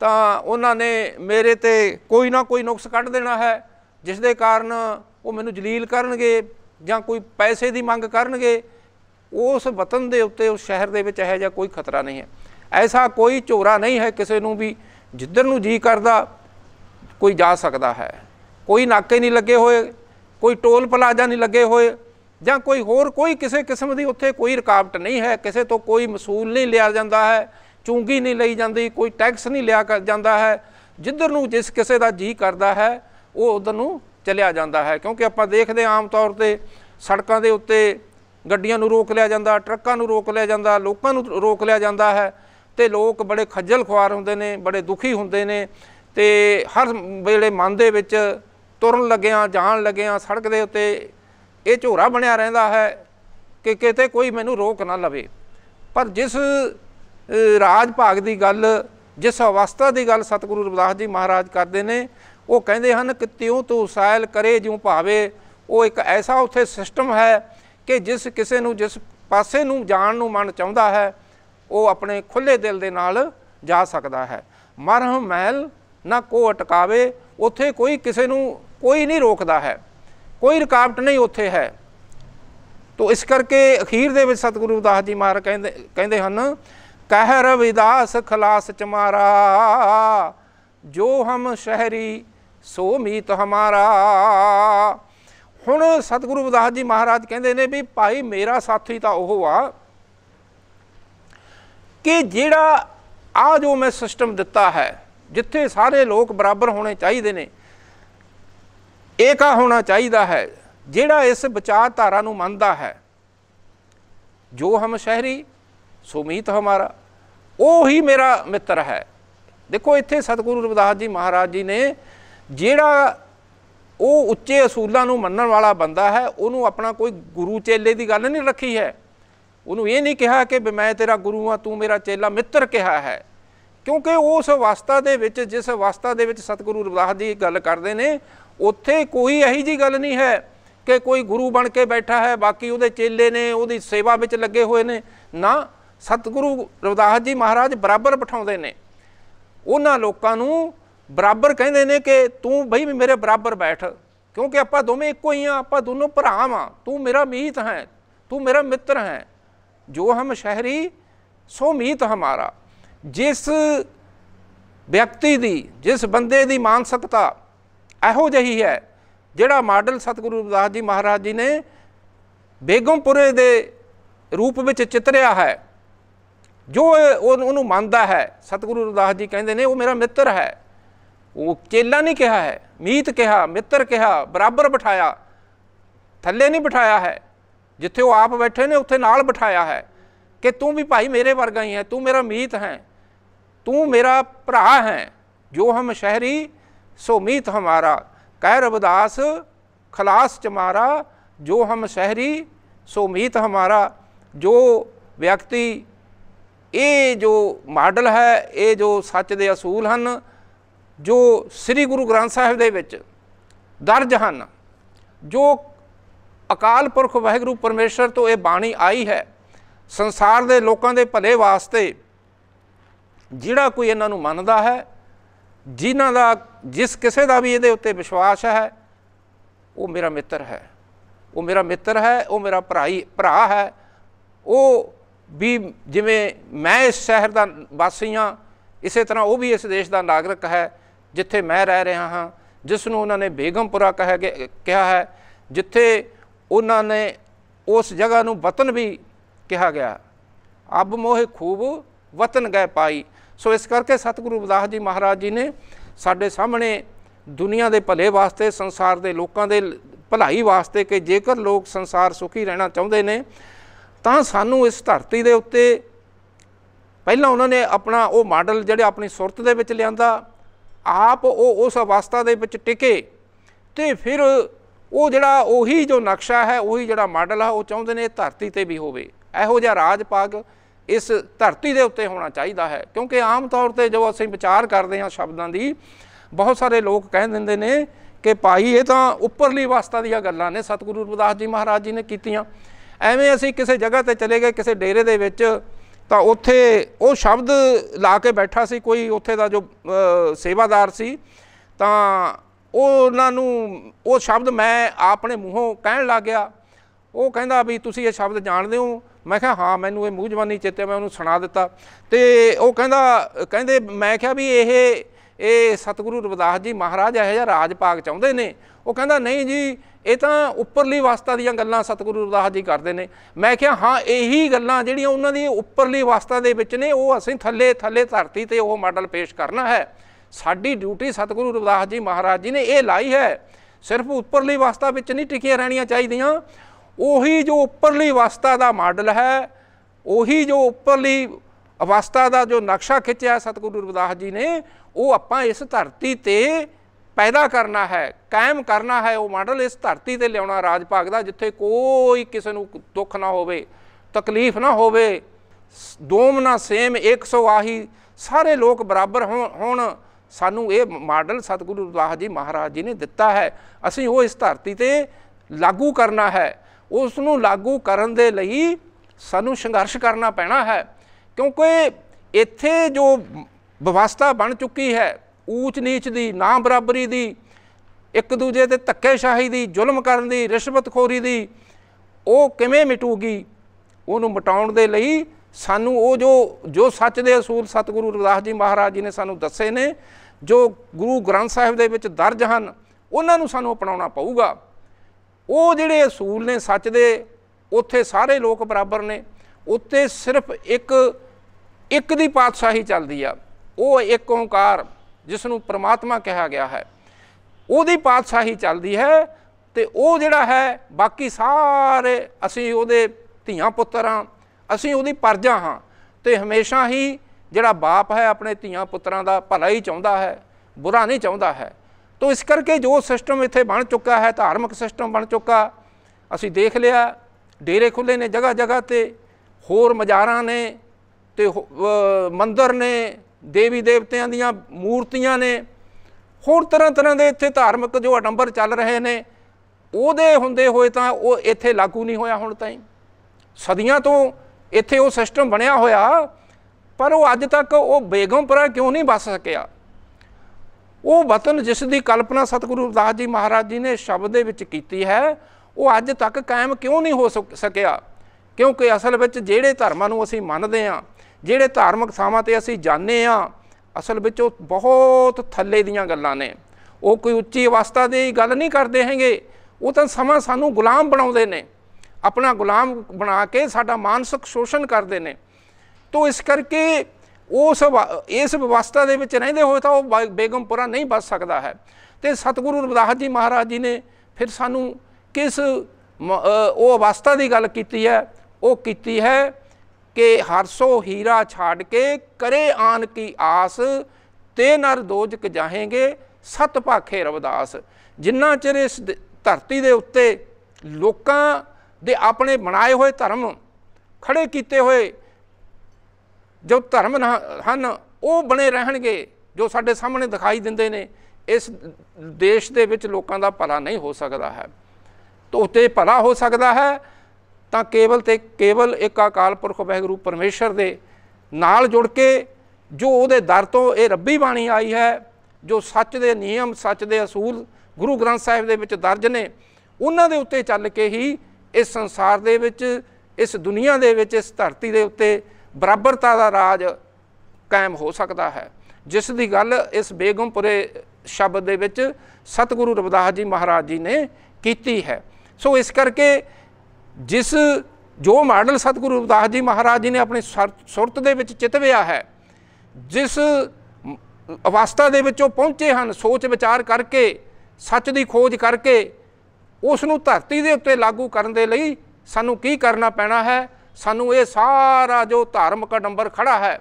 ਤਾਂ ਉਹਨਾਂ ਨੇ ਮੇਰੇ ਤੇ ਕੋਈ ਨਾ ਕੋਈ ਨੁਕਸ ਕੱਢ ਦੇਣਾ ਹੈ ਜਿਸ ਦੇ ਕਾਰਨ ਉਹ ਮੈਨੂੰ ਜਲੀਲ ਕਰਨਗੇ ਜਾਂ ਕੋਈ ਪੈਸੇ ਦੀ ਮੰਗ ਕਰਨਗੇ ਉਸ ਵਤਨ ਦੇ ਉੱਤੇ ਉਸ ਸ਼ਹਿਰ ਦੇ ਵਿੱਚ ਇਹ ਜਾਂ ਕੋਈ ਖਤਰਾ ਨਹੀਂ ਹੈ ਐਸਾ ਕੋਈ ਝੋਰਾ ਨਹੀਂ ਹੈ ਕਿਸੇ ਨੂੰ ਵੀ ਜਿੱਧਰ ਨੂੰ ਜੀ ਕਰਦਾ ਕੋਈ ਜਾ ਸਕਦਾ ਹੈ ਕੋਈ ਨਾਕੇ ਨਹੀਂ ਲੱਗੇ ਹੋਏ ਕੋਈ ਟੋਲ ਪਲਾਜ਼ਾ ਨਹੀਂ ਲੱਗੇ ਹੋਏ ਜਾਂ ਕੋਈ ਹੋਰ ਕੋਈ ਕਿਸੇ ਕਿਸਮ ਦੀ ਉੱਥੇ ਕੋਈ ਰੁਕਾਵਟ ਨਹੀਂ ਹੈ ਕਿਸੇ ਤੋਂ ਕੋਈ ਮਸੂਲ ਨਹੀਂ ਲਿਆ ਜਾਂਦਾ ਹੈ ਚੁੰਗੀ ਨਹੀਂ ਲਈ ਜਾਂਦੀ ਕੋਈ ਟੈਕਸ ਨਹੀਂ ਲਿਆ ਜਾਂਦਾ ਹੈ ਜਿੱਧਰ ਨੂੰ ਜਿਸ ਕਿਸੇ ਦਾ ਜੀ ਕਰਦਾ ਹੈ ਉਹ ਉਧਰ ਨੂੰ ਚਲਿਆ ਜਾਂਦਾ ਹੈ ਕਿਉਂਕਿ ਆਪਾਂ ਦੇਖਦੇ ਆਮ ਤੌਰ ਤੇ ਸੜਕਾਂ ਦੇ ਉੱਤੇ ਗੱਡੀਆਂ ਨੂੰ ਰੋਕ ਲਿਆ ਜਾਂਦਾ ਟਰੱਕਾਂ ਨੂੰ ਰੋਕ ਲਿਆ ਜਾਂਦਾ ਲੋਕਾਂ ਨੂੰ ਰੋਕ ਲਿਆ ਜਾਂਦਾ ਹੈ ਤੇ ਲੋਕ ਬੜੇ ਖੱਜਲ ਖੁਆਰ ਹੁੰਦੇ ਨੇ ਬੜੇ ਦੁਖੀ ਹੁੰਦੇ ਨੇ ਤੇ ਹਰ ਵੇਲੇ ਮਨ ਦੇ ਵਿੱਚ ਤੁਰਨ ਲੱਗਿਆਂ ਜਾਣ ਲੱਗਿਆਂ ਸੜਕ ਦੇ ਉੱਤੇ ਇਹ ਝੋਰਾ ਬਣਿਆ ਰਹਿੰਦਾ ਹੈ ਕਿ ਕਿਤੇ ਕੋਈ ਮੈਨੂੰ ਰੋਕ ਨਾ ਲਵੇ ਪਰ ਜਿਸ ਰਾਜ ਭਾਗ ਦੀ ਗੱਲ ਜਿਸ ਅਵਸਥਾ ਦੀ ਗੱਲ ਸਤਿਗੁਰੂ ਰਵਿਦਾਸ ਜੀ ਮਹਾਰਾਜ ਕਰਦੇ ਨੇ ਉਹ ਕਹਿੰਦੇ ਹਨ ਕਿ ਤਿਉ ਤੋ ਸਾਇਲ ਕਰੇ ਜਿਉ ਭਾਵੇ ਉਹ ਇੱਕ ਐਸਾ ਉਥੇ ਸਿਸਟਮ ਹੈ ਕਿ ਜਿਸ ਕਿਸੇ ਨੂੰ ਜਿਸ ਪਾਸੇ ਨੂੰ ਜਾਣ ਨੂੰ ਮਨ ਚਾਹੁੰਦਾ ਹੈ ਉਹ ਆਪਣੇ ਖੁੱਲੇ ਦਿਲ ਦੇ ਨਾਲ ਜਾ ਸਕਦਾ ਹੈ ਮਰਹ ਮਹਿਲ ਨਾ ਕੋ ਅਟਕਾਵੇ ਉਥੇ ਕੋਈ ਕਿਸੇ ਨੂੰ ਕੋਈ ਨਹੀਂ ਰੋਕਦਾ ਹੈ ਕੋਈ ਰੁਕਾਵਟ ਨਹੀਂ ਉਥੇ ਹੈ ਤੋ ਇਸ ਕਰਕੇ ਅਖੀਰ ਦੇ ਵਿੱਚ ਸਤਿਗੁਰੂ ਦਾਸ ਜੀ ਮਹਾਰਾਜ ਕਹਿੰਦੇ ਕਹਿੰਦੇ ਹਨ ਕਹਿਰ ਵਿਦਾਸ ਖਲਾਸ ਚਮਾਰਾ ਜੋ ਹਮ ਸ਼ਹਿਰੀ ਸੋ ਮੀਤ ਹਮਾਰਾ ਹੁਣ ਸਤਿਗੁਰੂ ਬਦਾਸ ਜੀ ਮਹਾਰਾਜ ਕਹਿੰਦੇ ਨੇ ਵੀ ਭਾਈ ਮੇਰਾ ਸਾਥੀ ਤਾਂ ਉਹ ਆ ਕਿ ਜਿਹੜਾ ਆ ਜੋ ਮੈਂ ਸਿਸਟਮ ਦਿੱਤਾ ਹੈ ਜਿੱਥੇ ਸਾਰੇ ਲੋਕ ਬਰਾਬਰ ਹੋਣੇ ਚਾਹੀਦੇ ਨੇ ਏਕਾ ਹੋਣਾ ਚਾਹੀਦਾ ਹੈ ਜਿਹੜਾ ਇਸ ਵਿਚਾਰਧਾਰਾ ਨੂੰ ਮੰਨਦਾ ਹੈ ਜੋ ਹਮ ਸ਼ਹਿਰੀ ਸੁਮੀਤ ਹਮਾਰਾ ਉਹ ਹੀ ਮੇਰਾ ਮਿੱਤਰ ਹੈ ਦੇਖੋ ਇੱਥੇ ਸਤਿਗੁਰੂ ਰਵਿਦਾਸ ਜੀ ਮਹਾਰਾਜ ਜੀ ਨੇ ਜਿਹੜਾ ਉਹ ਉੱਚੇ ਅਸੂਲਾਂ ਨੂੰ ਮੰਨਣ ਵਾਲਾ ਬੰਦਾ ਹੈ ਉਹਨੂੰ ਆਪਣਾ ਕੋਈ ਗੁਰੂ ਚੇਲੇ ਦੀ ਗੱਲ ਨਹੀਂ ਰੱਖੀ ਹੈ ਉਹਨੂੰ ਇਹ ਨਹੀਂ ਕਿਹਾ ਕਿ ਮੈਂ ਤੇਰਾ ਗੁਰੂ ਆ ਤੂੰ ਮੇਰਾ ਚੇਲਾ ਮਿੱਤਰ ਕਿਹਾ ਹੈ ਕਿਉਂਕਿ ਉਸ ਅਵਸਥਾ ਦੇ ਵਿੱਚ ਜਿਸ ਅਵਸਥਾ ਦੇ ਵਿੱਚ ਸਤਿਗੁਰੂ ਰਵਿਦਾਸ ਜੀ ਗੱਲ ਕਰਦੇ ਨੇ ਉੱਥੇ ਕੋਈ ਇਹੀ ਜੀ ਗੱਲ ਨਹੀਂ ਹੈ ਕਿ ਕੋਈ ਗੁਰੂ ਬਣ ਕੇ ਬੈਠਾ ਹੈ ਬਾਕੀ ਉਹਦੇ ਚੇਲੇ ਨੇ ਉਹਦੀ ਸੇਵਾ ਵਿੱਚ ਲੱਗੇ ਹੋਏ ਨੇ ਨਾ ਸਤਿਗੁਰੂ ਰਵਿਦਾਸ ਜੀ ਮਹਾਰਾਜ ਬਰਾਬਰ ਬਿਠਾਉਂਦੇ ਨੇ ਉਹਨਾਂ ਲੋਕਾਂ ਨੂੰ ਬਰਾਬਰ ਕਹਿੰਦੇ ਨੇ ਕਿ ਤੂੰ ਬਈ ਮੇਰੇ ਬਰਾਬਰ ਬੈਠ ਕਿਉਂਕਿ ਆਪਾਂ ਦੋਵੇਂ ਇੱਕੋ ਹੀ ਆ ਆਪਾਂ ਦੋਨੋਂ ਭਰਾ ਆ ਤੂੰ ਮੇਰਾ ਮੀਤ ਹੈ ਤੂੰ ਮੇਰਾ ਮਿੱਤਰ ਹੈ ਜੋ ਹਮ ਸ਼ਹਿਰੀ ਸੋ ਮੀਤ ਹਮਾਰਾ ਜਿਸ ਵਿਅਕਤੀ ਦੀ ਜਿਸ ਬੰਦੇ ਦੀ ਮਾਨਸਿਕਤਾ ਇਹੋ ਜਹੀ ਹੈ ਜਿਹੜਾ ਮਾਡਲ ਸਤਿਗੁਰੂ ਰਵਿਦਾਸ ਜੀ ਮਹਾਰਾਜ ਜੀ ਨੇ ਬੇਗਮਪੁਰੇ ਦੇ ਰੂਪ ਵਿੱਚ ਚਿਤਰਿਆ ਹੈ ਜੋ ਉਹਨੂੰ ਮੰਨਦਾ ਹੈ ਸਤਿਗੁਰੂ ਰਵਿਦਾਸ ਜੀ ਕਹਿੰਦੇ ਨੇ ਉਹ ਮੇਰਾ ਮਿੱਤਰ ਹੈ ਉਹ ਚੇਲਾ ਨਹੀਂ ਕਿਹਾ ਹੈ ਮੀਤ ਕਿਹਾ ਮਿੱਤਰ ਕਿਹਾ ਬਰਾਬਰ ਬਿਠਾਇਆ ਥੱਲੇ ਨਹੀਂ ਬਿਠਾਇਆ ਹੈ ਜਿੱਥੇ ਉਹ ਆਪ ਬੈਠੇ ਨੇ ਉੱਥੇ ਨਾਲ ਬਿਠਾਇਆ ਹੈ ਕਿ ਤੂੰ ਵੀ ਭਾਈ ਮੇਰੇ ਵਰਗਾ ਹੀ ਹੈ ਤੂੰ ਮੇਰਾ ਮੀਤ ਹੈ ਤੂੰ ਮੇਰਾ ਭਰਾ ਹੈ ਜੋ ਹਮ ਸ਼ਹਿਰੀ ਸੋ ਮੀਤ ਹਮਾਰਾ ਕਹਿ ਰਵਿਦਾਸ ਖਲਾਸ ਚਮਾਰਾ ਜੋ ਹਮ ਸ਼ਹਿਰੀ ਸੋ ਮੀਤ ਹਮਾਰਾ ਜੋ ਵਿਅਕਤੀ ਇਹ ਜੋ ਮਾਡਲ ਹੈ ਇਹ ਜੋ ਸੱਚ ਦੇ ਅਸੂਲ ਹਨ ਜੋ ਸ੍ਰੀ ਗੁਰੂ ਗ੍ਰੰਥ ਸਾਹਿਬ ਦੇ ਵਿੱਚ ਦਰਜ ਹਨ ਜੋ ਅਕਾਲ ਪੁਰਖ ਵਾਹਿਗੁਰੂ ਪਰਮੇਸ਼ਰ ਤੋਂ ਇਹ ਬਾਣੀ ਆਈ ਹੈ ਸੰਸਾਰ ਦੇ ਲੋਕਾਂ ਦੇ ਭਲੇ ਵਾਸਤੇ ਜਿਹੜਾ ਕੋਈ ਇਹਨਾਂ ਨੂੰ ਮੰਨਦਾ ਹੈ ਜਿਨ੍ਹਾਂ ਦਾ ਜਿਸ ਕਿਸੇ ਦਾ ਵੀ ਇਹਦੇ ਉੱਤੇ ਵਿਸ਼ਵਾਸ ਹੈ ਉਹ ਮੇਰਾ ਮਿੱਤਰ ਹੈ ਉਹ ਮੇਰਾ ਮਿੱਤਰ ਹੈ ਉਹ ਮੇਰਾ ਭਰਾਈ ਭਰਾ ਹੈ ਉਹ ਵੀ ਜਿਵੇਂ ਮੈਂ ਇਸ ਸ਼ਹਿਰ ਦਾ ਵਾਸੀ ਹਾਂ ਇਸੇ ਤਰ੍ਹਾਂ ਉਹ ਵੀ ਇਸ ਦੇਸ਼ ਦਾ ਨਾਗਰਿਕ ਹੈ ਜਿੱਥੇ ਮੈਂ ਰਹਿ ਰਿਹਾ ਹਾਂ ਜਿਸ ਨੂੰ ਉਹਨਾਂ ਨੇ ਬੇਗਮਪੁਰਾ ਕਹਿ ਕੇ ਕਿਹਾ ਹੈ ਜਿੱਥੇ ਉਹਨਾਂ ਨੇ ਉਸ ਜਗ੍ਹਾ ਨੂੰ ਵਤਨ ਵੀ ਕਿਹਾ ਗਿਆ ਅਬ ਮੋਹਿ ਖੂਬ ਵਤਨ ਗਏ ਪਾਈ ਸੋ ਇਸ ਕਰਕੇ ਸਤਿਗੁਰੂ ਰਵਿਦਾਸ ਜੀ ਮਹਾਰਾਜ ਜੀ ਨੇ ਸਾਡੇ ਸਾਹਮਣੇ ਦੁਨੀਆ ਦੇ ਭਲੇ ਵਾਸਤੇ ਸੰਸਾਰ ਦੇ ਲੋਕਾਂ ਦੇ ਭਲਾਈ ਵਾਸਤੇ ਕਿ ਜੇਕਰ ਲੋਕ ਸੰਸਾਰ ਸੁਖੀ ਰਹਿਣਾ ਚਾਹੁੰਦੇ ਨੇ ਤਾਂ ਸਾਨੂੰ ਇਸ ਧਰਤੀ ਦੇ ਉੱਤੇ ਪਹਿਲਾਂ ਉਹਨਾਂ ਨੇ ਆਪਣਾ ਉਹ ਮਾਡਲ ਜਿਹੜੇ ਆਪਣੀ ਸੁਰਤ ਦੇ ਵਿੱਚ ਲਿਆਂਦਾ ਆਪ ਉਹ ਉਸ ਅਵਸਥਾ ਦੇ ਵਿੱਚ ਟਿਕੇ ਤੇ ਫਿਰ ਉਹ ਜਿਹੜਾ ਉਹੀ ਜੋ ਨਕਸ਼ਾ ਹੈ ਉਹੀ ਜਿਹੜਾ ਮਾਡਲ ਹੈ ਉਹ ਚਾਹੁੰਦੇ ਨੇ ਧਰਤੀ ਤੇ ਵੀ ਹੋਵੇ ਇਹੋ ਜਿਹਾ ਰਾਜ ਪਾਗ ਇਸ ਧਰਤੀ ਦੇ ਉੱਤੇ ਹੋਣਾ ਚਾਹੀਦਾ ਹੈ ਕਿਉਂਕਿ ਆਮ ਤੌਰ ਤੇ ਜੋ ਅਸੀਂ ਵਿਚਾਰ ਕਰਦੇ ਹਾਂ ਸ਼ਬਦਾਂ ਦੀ ਬਹੁਤ ਸਾਰੇ ਲੋਕ ਕਹਿ ਦਿੰਦੇ ਨੇ ਕਿ ਭਾਈ ਇਹ ਤਾਂ ਉੱਪਰਲੀ ਅਵਸਥਾ ਦੀਆਂ ਗੱਲਾਂ ਨੇ ਸਤਿਗੁਰੂ ਰਵਿਦਾਸ ਜੀ ਮਹਾਰਾਜ ਜੀ ਨੇ ਕੀਤੀਆਂ ਐਵੇਂ ਅਸੀਂ ਕਿਸੇ ਜਗ੍ਹਾ ਤੇ ਚਲੇ ਗਏ ਕਿਸੇ ਡੇਰੇ ਦੇ ਵਿੱਚ ਤਾਂ ਉੱਥੇ ਉਹ ਸ਼ਬਦ ਲਾ ਕੇ ਬੈਠਾ ਸੀ ਕੋਈ ਉੱਥੇ ਦਾ ਜੋ ਸੇਵਾਦਾਰ ਸੀ ਤਾਂ ਉਹ ਉਹਨਾਂ ਨੂੰ ਉਹ ਸ਼ਬਦ ਮੈਂ ਆਪਣੇ ਮੂੰਹੋਂ ਕਹਿਣ ਲੱਗ ਗਿਆ ਉਹ ਕਹਿੰਦਾ ਵੀ ਤੁਸੀਂ ਇਹ ਸ਼ਬਦ ਜਾਣਦੇ ਹੋ ਮੈਂ ਕਿਹਾ ਹਾਂ ਮੈਨੂੰ ਇਹ ਮੂੰਹ ਜਵਾਨੀ ਚੇਤੇ ਮੈਂ ਉਹਨੂੰ ਸੁਣਾ ਦਿੱਤਾ ਤੇ ਉਹ ਕਹਿੰਦਾ ਕਹਿੰਦੇ ਮੈਂ ਕਿਹਾ ਵੀ ਇਹ ਇਹ ਸਤਿਗੁਰੂ ਰਵਿਦਾਸ ਜੀ ਮਹਾਰਾਜ ਇਹ ਜਿਹੜਾ ਰਾਜਪਾਗ ਚਾਹੁੰਦੇ ਨੇ ਉਹ ਕਹਿੰਦਾ ਨਹੀਂ ਜੀ ਇਹ ਤਾਂ ਉੱਪਰਲੀ ਵਾਸਤਾ ਦੀਆਂ ਗੱਲਾਂ ਸਤਿਗੁਰੂ ਅਰਦਾਸ ਜੀ ਕਰਦੇ ਨੇ ਮੈਂ ਕਿਹਾ ਹਾਂ ਇਹੀ ਗੱਲਾਂ ਜਿਹੜੀਆਂ ਉਹਨਾਂ ਦੀ ਉੱਪਰਲੀ ਵਾਸਤਾ ਦੇ ਵਿੱਚ ਨੇ ਉਹ ਅਸੀਂ ਥੱਲੇ ਥੱਲੇ ਧਰਤੀ ਤੇ ਉਹ ਮਾਡਲ ਪੇਸ਼ ਕਰਨਾ ਹੈ ਸਾਡੀ ਡਿਊਟੀ ਸਤਿਗੁਰੂ ਰਵਿਦਾਸ ਜੀ ਮਹਾਰਾਜ ਜੀ ਨੇ ਇਹ ਲਾਈ ਹੈ ਸਿਰਫ ਉੱਪਰਲੀ ਵਾਸਤਾ ਵਿੱਚ ਨਹੀਂ ਟਿਕੀਆਂ ਰਹਿਣੀਆਂ ਚਾਹੀਦੀਆਂ ਉਹੀ ਜੋ ਉੱਪਰਲੀ ਵਾਸਤਾ ਦਾ ਮਾਡਲ ਹੈ ਉਹੀ ਜੋ ਉੱਪਰਲੀ ਅਵਸਥਾ ਦਾ ਜੋ ਨਕਸ਼ਾ ਖਿੱਚਿਆ ਸਤਿਗੁਰੂ ਰਵਿਦਾਸ ਜੀ ਨੇ ਉਹ ਆਪਾਂ ਇਸ ਧਰਤੀ ਤੇ ਪੈਦਾ ਕਰਨਾ ਹੈ ਕਾਇਮ ਕਰਨਾ ਹੈ ਉਹ ਮਾਡਲ ਇਸ ਧਰਤੀ ਤੇ ਲਿਆਉਣਾ ਰਾਜ ਭਾਗ ਦਾ ਜਿੱਥੇ ਕੋਈ ਕਿਸੇ ਨੂੰ ਦੁੱਖ ਨਾ ਹੋਵੇ ਤਕਲੀਫ ਨਾ ਹੋਵੇ ਦੋਮ ਨਾ ਸੇਮ 100 ਆਹੀ ਸਾਰੇ ਲੋਕ ਬਰਾਬਰ ਹੋਣ ਸਾਨੂੰ ਇਹ ਮਾਡਲ ਸਤਿਗੁਰੂ ਰਵਾਹ ਜੀ ਮਹਾਰਾਜ ਜੀ ਨੇ ਦਿੱਤਾ ਹੈ ਅਸੀਂ ਉਹ ਇਸ ਧਰਤੀ ਤੇ ਲਾਗੂ ਕਰਨਾ ਹੈ ਉਸ ਨੂੰ ਲਾਗੂ ਕਰਨ ਦੇ ਲਈ ਸਾਨੂੰ ਸੰਘਰਸ਼ ਕਰਨਾ ਪੈਣਾ ਹੈ ਕਿਉਂਕਿ ਇੱਥੇ ਜੋ ਵਿਵਸਥਾ ਬਣ ਚੁੱਕੀ ਹੈ ਊਚ ਨੀਚ ਦੀ ਨਾ ਬਰਾਬਰੀ ਦੀ ਇੱਕ ਦੂਜੇ ਤੇ ਧੱਕੇਸ਼ਾਹੀ ਦੀ ਜ਼ੁਲਮ ਕਰਨ ਦੀ ਰਿਸ਼ਵਤਖੋਰੀ ਦੀ ਉਹ ਕਿਵੇਂ ਮਿਟੂਗੀ ਉਹਨੂੰ ਮਟਾਉਣ ਦੇ ਲਈ ਸਾਨੂੰ ਉਹ ਜੋ ਜੋ ਸੱਚ ਦੇ ਅਸੂਲ ਸਤਿਗੁਰੂ ਰਵਿਦਾਸ ਜੀ ਮਹਾਰਾਜ ਜੀ ਨੇ ਸਾਨੂੰ ਦੱਸੇ ਨੇ ਜੋ ਗੁਰੂ ਗ੍ਰੰਥ ਸਾਹਿਬ ਦੇ ਵਿੱਚ ਦਰਜ ਹਨ ਉਹਨਾਂ ਨੂੰ ਸਾਨੂੰ ਅਪਣਾਉਣਾ ਪਊਗਾ ਉਹ ਜਿਹੜੇ ਅਸੂਲ ਨੇ ਸੱਚ ਦੇ ਉੱਥੇ ਸਾਰੇ ਲੋਕ ਬਰਾਬਰ ਨੇ ਉੱਤੇ ਸਿਰਫ ਇੱਕ ਇੱਕ ਦੀ ਪਾਤਸ਼ਾਹੀ ਚੱਲਦੀ ਆ ਉਹ ਇੱਕ ਓੰਕਾਰ ਜਿਸ ਨੂੰ ਪ੍ਰਮਾਤਮਾ ਕਿਹਾ ਗਿਆ ਹੈ ਉਹਦੀ ਪਾਤਸ਼ਾਹੀ ਚੱਲਦੀ ਹੈ ਤੇ ਉਹ ਜਿਹੜਾ ਹੈ ਬਾਕੀ ਸਾਰੇ ਅਸੀਂ ਉਹਦੇ ਧੀਆਂ ਪੁੱਤਰਾਂ ਅਸੀਂ ਉਹਦੀ ਪਰਜਾ ਹਾਂ ਤੇ ਹਮੇਸ਼ਾ ਹੀ ਜਿਹੜਾ ਬਾਪ ਹੈ ਆਪਣੇ ਧੀਆਂ ਪੁੱਤਰਾਂ ਦਾ ਭਲਾ ਹੀ ਚਾਹੁੰਦਾ ਹੈ ਬੁਰਾ ਨਹੀਂ ਚਾਹੁੰਦਾ ਹੈ ਤੋਂ ਇਸ ਕਰਕੇ ਜੋ ਸਿਸਟਮ ਇੱਥੇ ਬਣ ਚੁੱਕਾ ਹੈ ਧਾਰਮਿਕ ਸਿਸਟਮ ਬਣ ਚੁੱਕਾ ਅਸੀਂ ਦੇਖ ਲਿਆ ਡੇਰੇ ਖੁੱਲੇ ਨੇ ਜਗ੍ਹਾ ਜਗ੍ਹਾ ਤੇ ਹੋਰ ਮਜ਼ਾਰਾਂ ਨੇ ਤੇ ਮੰਦਰ ਨੇ ਦੇਵੀ ਦੇਵਤਿਆਂ ਦੀਆਂ ਮੂਰਤੀਆਂ ਨੇ ਹੋਰ ਤਰ੍ਹਾਂ ਤਰ੍ਹਾਂ ਦੇ ਇੱਥੇ ਧਾਰਮਿਕ ਜੋ ਅਡੰਬਰ ਚੱਲ ਰਹੇ ਨੇ ਉਹਦੇ ਹੁੰਦੇ ਹੋਏ ਤਾਂ ਉਹ ਇੱਥੇ ਲਾਗੂ ਨਹੀਂ ਹੋਇਆ ਹੁਣ ਤਾਈਂ ਸਦੀਆਂ ਤੋਂ ਇੱਥੇ ਉਹ ਸਿਸਟਮ ਬਣਿਆ ਹੋਇਆ ਪਰ ਉਹ ਅੱਜ ਤੱਕ ਉਹ ਬੇਗਮਪੁਰਾ ਕਿਉਂ ਨਹੀਂ ਬਸ ਸਕਿਆ ਉਹ ਵਤਨ ਜਿਸ ਦੀ ਕਲਪਨਾ ਸਤਿਗੁਰੂ ਅਰਦਾਸ ਜੀ ਮਹਾਰਾਜ ਜੀ ਨੇ ਸ਼ਬਦ ਦੇ ਵਿੱਚ ਕੀਤੀ ਹੈ ਉਹ ਅੱਜ ਤੱਕ ਕਾਇਮ ਕਿਉਂ ਨਹੀਂ ਹੋ ਸਕਿਆ ਕਿਉਂਕਿ ਅਸਲ ਵਿੱਚ ਜਿਹੜੇ ਧਰਮਾਂ ਨੂੰ ਅਸੀਂ ਮੰਨਦੇ ਆਂ ਜਿਹੜੇ ਧਾਰਮਿਕ ਥਾਵਾਂ ਤੇ ਅਸੀਂ ਜਾਣਦੇ ਆ ਅਸਲ ਵਿੱਚ ਉਹ ਬਹੁਤ ਥੱਲੇ ਦੀਆਂ ਗੱਲਾਂ ਨੇ ਉਹ ਕੋਈ ਉੱਚੀ ਅਵਸਥਾ ਦੀ ਗੱਲ ਨਹੀਂ ਕਰਦੇ ਹੈਗੇ ਉਹ ਤਾਂ ਸਮਾਂ ਸਾਨੂੰ ਗੁਲਾਮ ਬਣਾਉਂਦੇ ਨੇ ਆਪਣਾ ਗੁਲਾਮ ਬਣਾ ਕੇ ਸਾਡਾ ਮਾਨਸਿਕ ਸ਼ੋਸ਼ਣ ਕਰਦੇ ਨੇ ਤੋਂ ਇਸ ਕਰਕੇ ਉਸ ਇਸ ਵਿਵਸਥਾ ਦੇ ਵਿੱਚ ਰਹਿੰਦੇ ਹੋਏ ਤਾਂ ਉਹ ਬੇਗਮਪੁਰਾ ਨਹੀਂ ਬਚ ਸਕਦਾ ਹੈ ਤੇ ਸਤਿਗੁਰੂ ਰਵਿਦਾਸ ਜੀ ਮਹਾਰਾਜ ਜੀ ਨੇ ਫਿਰ ਸਾਨੂੰ ਕਿਸ ਉਹ ਅਵਸਥਾ ਦੀ ਗੱਲ ਕੀਤੀ ਹੈ ਉਹ ਕੀਤੀ ਹੈ ਕਿ ਹਰਸੋ ਹੀਰਾ ਛਾੜ ਕੇ ਕਰੇ ਆਨ ਕੀ ਆਸ ਤੇ ਨਰ ਦੋਜਕ ਜਾਹੇਗੇ ਸਤ ਭਾਖੇ ਰਵਦਾਸ ਜਿੰਨਾ ਚਿਰ ਇਸ ਧਰਤੀ ਦੇ ਉੱਤੇ ਲੋਕਾਂ ਦੇ ਆਪਣੇ ਬਣਾਏ ਹੋਏ ਧਰਮ ਖੜੇ ਕੀਤੇ ਹੋਏ ਜੋ ਧਰਮ ਹਨ ਉਹ ਬਣੇ ਰਹਿਣਗੇ ਜੋ ਸਾਡੇ ਸਾਹਮਣੇ ਦਿਖਾਈ ਦਿੰਦੇ ਨੇ ਇਸ ਦੇਸ਼ ਦੇ ਵਿੱਚ ਲੋਕਾਂ ਦਾ ਭਲਾ ਨਹੀਂ ਹੋ ਸਕਦਾ ਹੈ ਤੋਤੇ ਭਲਾ ਹੋ ਸਕਦਾ ਹੈ ਤਾਂ ਕੇਵਲ ਤੇ ਕੇਵਲ ਇੱਕ ਅਕਾਲ ਪੁਰਖ ਵਾਹਿਗੁਰੂ ਪਰਮੇਸ਼ਰ ਦੇ ਨਾਲ ਜੁੜ ਕੇ ਜੋ ਉਹਦੇ ਦਰ ਤੋਂ ਇਹ ਰੱਬੀ ਬਾਣੀ ਆਈ ਹੈ ਜੋ ਸੱਚ ਦੇ ਨਿਯਮ ਸੱਚ ਦੇ ਅਸੂਲ ਗੁਰੂ ਗ੍ਰੰਥ ਸਾਹਿਬ ਦੇ ਵਿੱਚ ਦਰਜ ਨੇ ਉਹਨਾਂ ਦੇ ਉੱਤੇ ਚੱਲ ਕੇ ਹੀ ਇਸ ਸੰਸਾਰ ਦੇ ਵਿੱਚ ਇਸ ਦੁਨੀਆ ਦੇ ਵਿੱਚ ਇਸ ਧਰਤੀ ਦੇ ਉੱਤੇ ਬਰਾਬਰਤਾ ਦਾ ਰਾਜ ਕਾਇਮ ਹੋ ਸਕਦਾ ਹੈ ਜਿਸ ਦੀ ਗੱਲ ਇਸ ਬੇਗਮਪੁਰੇ ਸ਼ਬਦ ਦੇ ਵਿੱਚ ਸਤਿਗੁਰੂ ਰਵਿਦਾਸ ਜੀ ਮਹਾਰਾਜ ਜੀ ਨੇ ਕੀਤੀ ਹੈ ਸੋ ਇਸ ਕਰਕੇ ਜਿਸ ਜੋ ਮਾਡਲ ਸਤਿਗੁਰੂ ਰਵਿਦਾਸ ਜੀ ਮਹਾਰਾਜ ਜੀ ਨੇ ਆਪਣੇ ਸੁਰਤ ਦੇ ਵਿੱਚ ਚਿਤਵਿਆ ਹੈ ਜਿਸ ਅਵਸਥਾ ਦੇ ਵਿੱਚ ਉਹ ਪਹੁੰਚੇ ਹਨ ਸੋਚ ਵਿਚਾਰ ਕਰਕੇ ਸੱਚ ਦੀ ਖੋਜ ਕਰਕੇ ਉਸ ਨੂੰ ਧਰਤੀ ਦੇ ਉੱਤੇ ਲਾਗੂ ਕਰਨ ਦੇ ਲਈ ਸਾਨੂੰ ਕੀ ਕਰਨਾ ਪੈਣਾ ਹੈ ਸਾਨੂੰ ਇਹ ਸਾਰਾ ਜੋ ਧਾਰਮਿਕ ਅਡੰਬਰ ਖੜਾ ਹੈ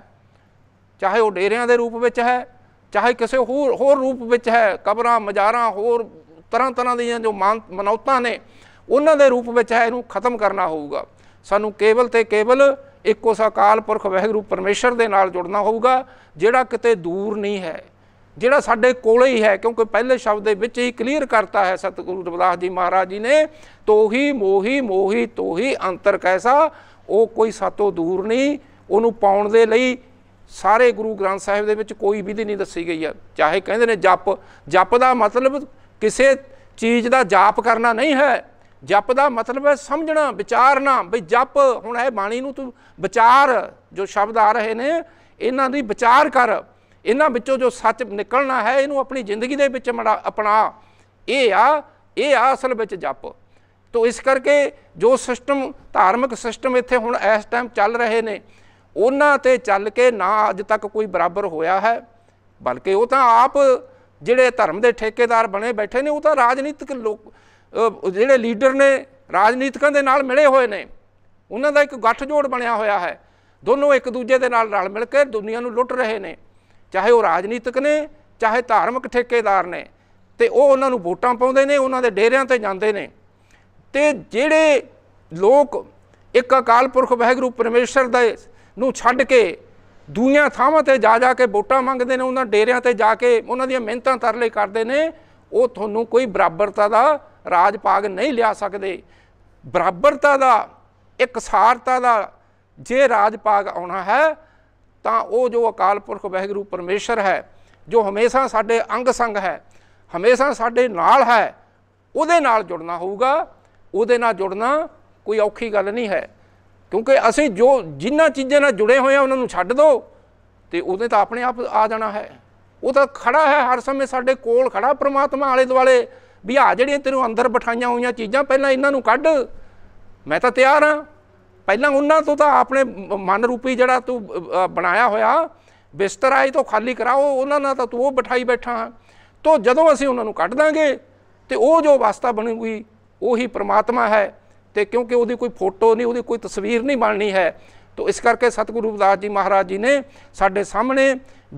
ਚਾਹੇ ਉਹ ਡੇਰਿਆਂ ਦੇ ਰੂਪ ਵਿੱਚ ਹੈ ਚਾਹੇ ਕਿਸੇ ਹੋਰ ਹੋਰ ਰੂਪ ਵਿੱਚ ਹੈ ਕਬਰਾਂ ਮਜ਼ਾਰਾਂ ਹੋਰ ਤਰ੍ਹਾਂ ਤਰ੍ਹਾਂ ਦੀਆਂ ਜੋ ਮਨੌਤਾਂ ਨੇ ਉਹਨਾਂ ਦੇ ਰੂਪ ਵਿੱਚ ਹੈ ਇਹਨੂੰ ਖਤਮ ਕਰਨਾ ਹੋਊਗਾ ਸਾਨੂੰ ਕੇਵਲ ਤੇ ਕੇਵਲ ਇੱਕੋ ਸਕਾਲ ਪੁਰਖ ਵਹਿਗੁਰੂ ਪਰਮੇਸ਼ਰ ਦੇ ਨਾਲ ਜੁੜਨਾ ਹੋਊਗਾ ਜਿਹੜਾ ਕਿਤੇ ਦੂਰ ਨਹੀਂ ਹੈ ਜਿਹੜਾ ਸਾਡੇ ਕੋਲੇ ਹੀ ਹੈ ਕਿਉਂਕਿ ਪਹਿਲੇ ਸ਼ਬਦ ਦੇ ਵਿੱਚ ਹੀ ਕਲੀਅਰ ਕਰਤਾ ਹੈ ਸਤਿਗੁਰੂ ਰਵਿਦਾਸ ਜੀ ਮਹਾਰਾਜ ਜੀ ਨੇ ਤੋਹੀ ਮੋਹੀ ਮੋਹੀ ਤੋਹੀ ਅੰਤਰ ਕੈਸਾ ਉਹ ਕੋਈ ਸਾਤੋਂ ਦੂਰ ਨਹੀਂ ਉਹਨੂੰ ਪਾਉਣ ਦੇ ਲਈ ਸਾਰੇ ਗੁਰੂ ਗ੍ਰੰਥ ਸਾਹਿਬ ਦੇ ਵਿੱਚ ਕੋਈ ਵਿਧੀ ਨਹੀਂ ਦੱਸੀ ਗਈ ਹੈ ਚਾਹੇ ਕਹਿੰਦੇ ਨੇ ਜਪ ਜਪ ਦਾ ਮਤਲਬ ਕਿਸੇ ਚੀਜ਼ ਦਾ ਜਾਪ ਕਰਨਾ ਨਹੀਂ ਹੈ ਜਪ ਦਾ ਮਤਲਬ ਹੈ ਸਮਝਣਾ ਵਿਚਾਰਨਾ ਵੀ ਜਪ ਹੁਣ ਇਹ ਬਾਣੀ ਨੂੰ ਤੂੰ ਵਿਚਾਰ ਜੋ ਸ਼ਬਦ ਆ ਰਹੇ ਨੇ ਇਹਨਾਂ ਦੀ ਵਿਚਾਰ ਕਰ ਇਹਨਾਂ ਵਿੱਚੋਂ ਜੋ ਸੱਚ ਨਿਕਲਣਾ ਹੈ ਇਹਨੂੰ ਆਪਣੀ ਜ਼ਿੰਦਗੀ ਦੇ ਵਿੱਚ ਅਪਣਾ ਇਹ ਆ ਇਹ ਆ ਅਸਲ ਵਿੱਚ ਜਪ ਤੋ ਇਸ ਕਰਕੇ ਜੋ ਸਿਸਟਮ ਧਾਰਮਿਕ ਸਿਸਟਮ ਇੱਥੇ ਹੁਣ ਇਸ ਟਾਈਮ ਚੱਲ ਰਹੇ ਨੇ ਉਹਨਾਂ ਤੇ ਚੱਲ ਕੇ ਨਾ ਅੱਜ ਤੱਕ ਕੋਈ ਬਰਾਬਰ ਹੋਇਆ ਹੈ ਬਲਕਿ ਉਹ ਤਾਂ ਆਪ ਜਿਹੜੇ ਧਰਮ ਦੇ ਠੇਕੇਦਾਰ ਬਣੇ ਬੈਠੇ ਨੇ ਉਹ ਤਾਂ ਰਾਜਨੀਤਿਕ ਲੋਕ ਜਿਹੜੇ ਲੀਡਰ ਨੇ ਰਾਜਨੀਤਿਕਾਂ ਦੇ ਨਾਲ ਮਿਲੇ ਹੋਏ ਨੇ ਉਹਨਾਂ ਦਾ ਇੱਕ ਗੱਠਜੋੜ ਬਣਿਆ ਹੋਇਆ ਹੈ ਦੋਨੋਂ ਇੱਕ ਦੂਜੇ ਦੇ ਨਾਲ ਰਲ ਮਿਲ ਕੇ ਦੁਨੀਆ ਨੂੰ ਲੁੱਟ ਰਹੇ ਨੇ ਚਾਹੇ ਉਹ ਰਾਜਨੀਤਿਕ ਨੇ ਚਾਹੇ ਧਾਰਮਿਕ ਠੇਕੇਦਾਰ ਨੇ ਤੇ ਉਹ ਉਹਨਾਂ ਨੂੰ ਵੋਟਾਂ ਪਾਉਂਦੇ ਨੇ ਉਹਨਾਂ ਦੇ ਡੇਰਿਆਂ ਤੇ ਜਾਂਦੇ ਨੇ ਤੇ ਜਿਹੜੇ ਲੋਕ ਇੱਕ ਅਕਾਲ ਪੁਰਖ ਵਾਹਿਗੁਰੂ ਪਰਮੇਸ਼ਰ ਦੇ ਨੂੰ ਛੱਡ ਕੇ ਦੁਨੀਆ ਥਾਵਾਂ ਤੇ ਜਾ ਜਾ ਕੇ ਵੋਟਾਂ ਮੰਗਦੇ ਨੇ ਉਹਨਾਂ ਡੇਰਿਆਂ ਤੇ ਜਾ ਕੇ ਉਹਨਾਂ ਦੀਆਂ ਮਿਹਨਤਾਂ ਤਰਲੇ ਕਰਦੇ ਨੇ ਉਹ ਤੁਹਾਨੂੰ ਕੋਈ ਬਰਾਬਰਤਾ ਦਾ ਰਾਜ ਪਾਗ ਨਹੀਂ ਲਿਆ ਸਕਦੇ ਬਰਾਬਰਤਾ ਦਾ ਇਕਸਾਰਤਾ ਦਾ ਜੇ ਰਾਜ ਪਾਗ ਆਉਣਾ ਹੈ ਤਾਂ ਉਹ ਜੋ ਅਕਾਲ ਪੁਰਖ ਵਹਿਗੁਰੂ ਪਰਮੇਸ਼ਰ ਹੈ ਜੋ ਹਮੇਸ਼ਾ ਸਾਡੇ ਅੰਗ ਸੰਗ ਹੈ ਹਮੇਸ਼ਾ ਸਾਡੇ ਨਾਲ ਹੈ ਉਹਦੇ ਨਾਲ ਜੁੜਨਾ ਹੋਊਗਾ ਉਹਦੇ ਨਾਲ ਜੁੜਨਾ ਕੋਈ ਔਖੀ ਗੱਲ ਨਹੀਂ ਹੈ ਕਿਉਂਕਿ ਅਸੀਂ ਜੋ ਜਿੰਨਾ ਚੀਜ਼ਾਂ ਨਾਲ ਜੁੜੇ ਹੋਏ ਆ ਉਹਨਾਂ ਨੂੰ ਛੱਡ ਦਿਓ ਤੇ ਉਹਦੇ ਤਾਂ ਆਪਣੇ ਆਪ ਆ ਜਾਣਾ ਹੈ ਉਹ ਤਾਂ ਖੜਾ ਹੈ ਹਰ ਸਮੇਂ ਸਾਡੇ ਕੋਲ ਖੜਾ ਪ੍ਰਮਾਤਮਾ ਆਲੇ ਦੁਆਲੇ ਵੀ ਆ ਜਿਹੜੀਆਂ ਤੈਨੂੰ ਅੰਦਰ ਬਿਠਾਈਆਂ ਹੋਈਆਂ ਚੀਜ਼ਾਂ ਪਹਿਲਾਂ ਇਹਨਾਂ ਨੂੰ ਕੱਢ ਮੈਂ ਤਾਂ ਤਿਆਰ ਹਾਂ ਪਹਿਲਾਂ ਉਹਨਾਂ ਤੋਂ ਤਾਂ ਆਪਣੇ ਮਨ ਰੂਪੀ ਜਿਹੜਾ ਤੂੰ ਬਣਾਇਆ ਹੋਇਆ ਬਿਸਤਰਾ ਇਹ ਤੋਂ ਖਾਲੀ ਕਰਾਓ ਉਹਨਾਂ ਨਾਲ ਤਾਂ ਤੂੰ ਉਹ ਬਿਠਾਈ ਬੈਠਾ ਤੋ ਜਦੋਂ ਅਸੀਂ ਉਹਨਾਂ ਨੂੰ ਕੱਢ ਦਾਂਗੇ ਤੇ ਉਹ ਜੋ ਵਾਸਤਾ ਬਣੂਗੀ ਉਹੀ ਪ੍ਰਮਾਤਮਾ ਹੈ ਤੇ ਕਿਉਂਕਿ ਉਹਦੀ ਕੋਈ ਫੋਟੋ ਨਹੀਂ ਉਹਦੀ ਕੋਈ ਤਸਵੀਰ ਨਹੀਂ ਬਣਨੀ ਹੈ ਤੋ ਇਸ ਕਰਕੇ ਸਤਿਗੁਰੂ ਰਵਿਦਾਸ ਜੀ ਮਹਾਰਾਜ ਜੀ ਨੇ ਸਾਡੇ ਸਾਹਮਣੇ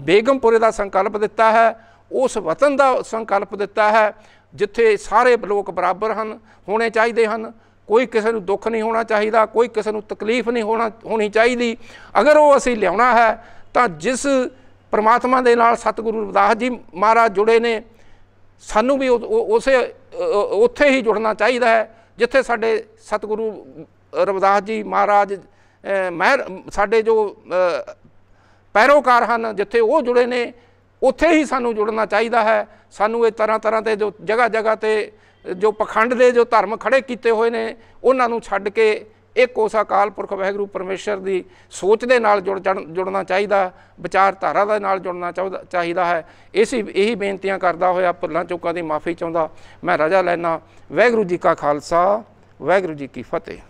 ਬੇਗਮਪੁਰੇ ਦਾ ਸੰਕਲਪ ਦਿੱਤਾ ਹੈ ਉਸ ਵਤਨ ਦਾ ਸੰਕਲਪ ਦਿੱਤਾ ਹੈ ਜਿੱਥੇ ਸਾਰੇ ਲੋਕ ਬਰਾਬਰ ਹਨ ਹੋਣੇ ਚਾਹੀਦੇ ਹਨ ਕੋਈ ਕਿਸੇ ਨੂੰ ਦੁੱਖ ਨਹੀਂ ਹੋਣਾ ਚਾਹੀਦਾ ਕੋਈ ਕਿਸੇ ਨੂੰ ਤਕਲੀਫ ਨਹੀਂ ਹੋਣਾ ਹੋਣੀ ਚਾਹੀਦੀ ਅਗਰ ਉਹ ਅਸੀਂ ਲਿਆਉਣਾ ਹੈ ਤਾਂ ਜਿਸ ਪਰਮਾਤਮਾ ਦੇ ਨਾਲ ਸਤਿਗੁਰੂ ਰਵਿਦਾਸ ਜੀ ਮਹਾਰਾਜ ਜੁੜੇ ਨੇ ਸਾਨੂੰ ਵੀ ਉਸੇ ਉੱਥੇ ਹੀ ਜੁੜਨਾ ਚਾਹੀਦਾ ਹੈ ਜਿੱਥੇ ਸਾਡੇ ਸਤਿਗੁਰੂ ਰਵਿਦਾਸ ਜੀ ਮਹਾਰਾਜ ਮਹਿਰ ਸਾਡੇ ਜੋ ਪੈਰੋਕਾਰ ਹਨ ਜਿੱਥੇ ਉਹ ਜੁੜੇ ਨੇ ਉੱਥੇ ਹੀ ਸਾਨੂੰ ਜੁੜਨਾ ਚਾਹੀਦਾ ਹੈ ਸਾਨੂੰ ਇਹ ਤਰ੍ਹਾਂ ਤਰ੍ਹਾਂ ਦੇ ਜੋ ਜਗ੍ਹਾ ਜਗ੍ਹਾ ਤੇ ਜੋ ਪਖੰਡ ਦੇ ਜੋ ਧਰਮ ਖੜੇ ਕੀਤੇ ਹੋਏ ਨੇ ਉਹਨਾਂ ਨੂੰ ਛੱਡ ਕੇ ਇੱਕ ਉਸ ਅਕਾਲ ਪੁਰਖ ਵਾਹਿਗੁਰੂ ਪਰਮੇਸ਼ਰ ਦੀ ਸੋਚ ਦੇ ਨਾਲ ਜੁੜ ਜੁੜਨਾ ਚਾਹੀਦਾ ਵਿਚਾਰਧਾਰਾ ਦੇ ਨਾਲ ਜੁੜਨਾ ਚਾਹੀਦਾ ਹੈ ਇਸੇ ਇਹੀ ਬੇਨਤੀਆਂ ਕਰਦਾ ਹੋਇਆ ਭੁੱਲਾਂ ਚੁੱਕਾਂ ਦੀ ਮਾਫੀ ਚਾਹੁੰਦਾ ਮੈਂ ਰਾਜਾ ਲੈਣਾ ਵਾਹਿਗੁਰੂ ਜੀ ਕਾ ਖਾਲਸਾ ਵਾਹਿਗੁਰੂ ਜੀ ਕੀ ਫਤਿਹ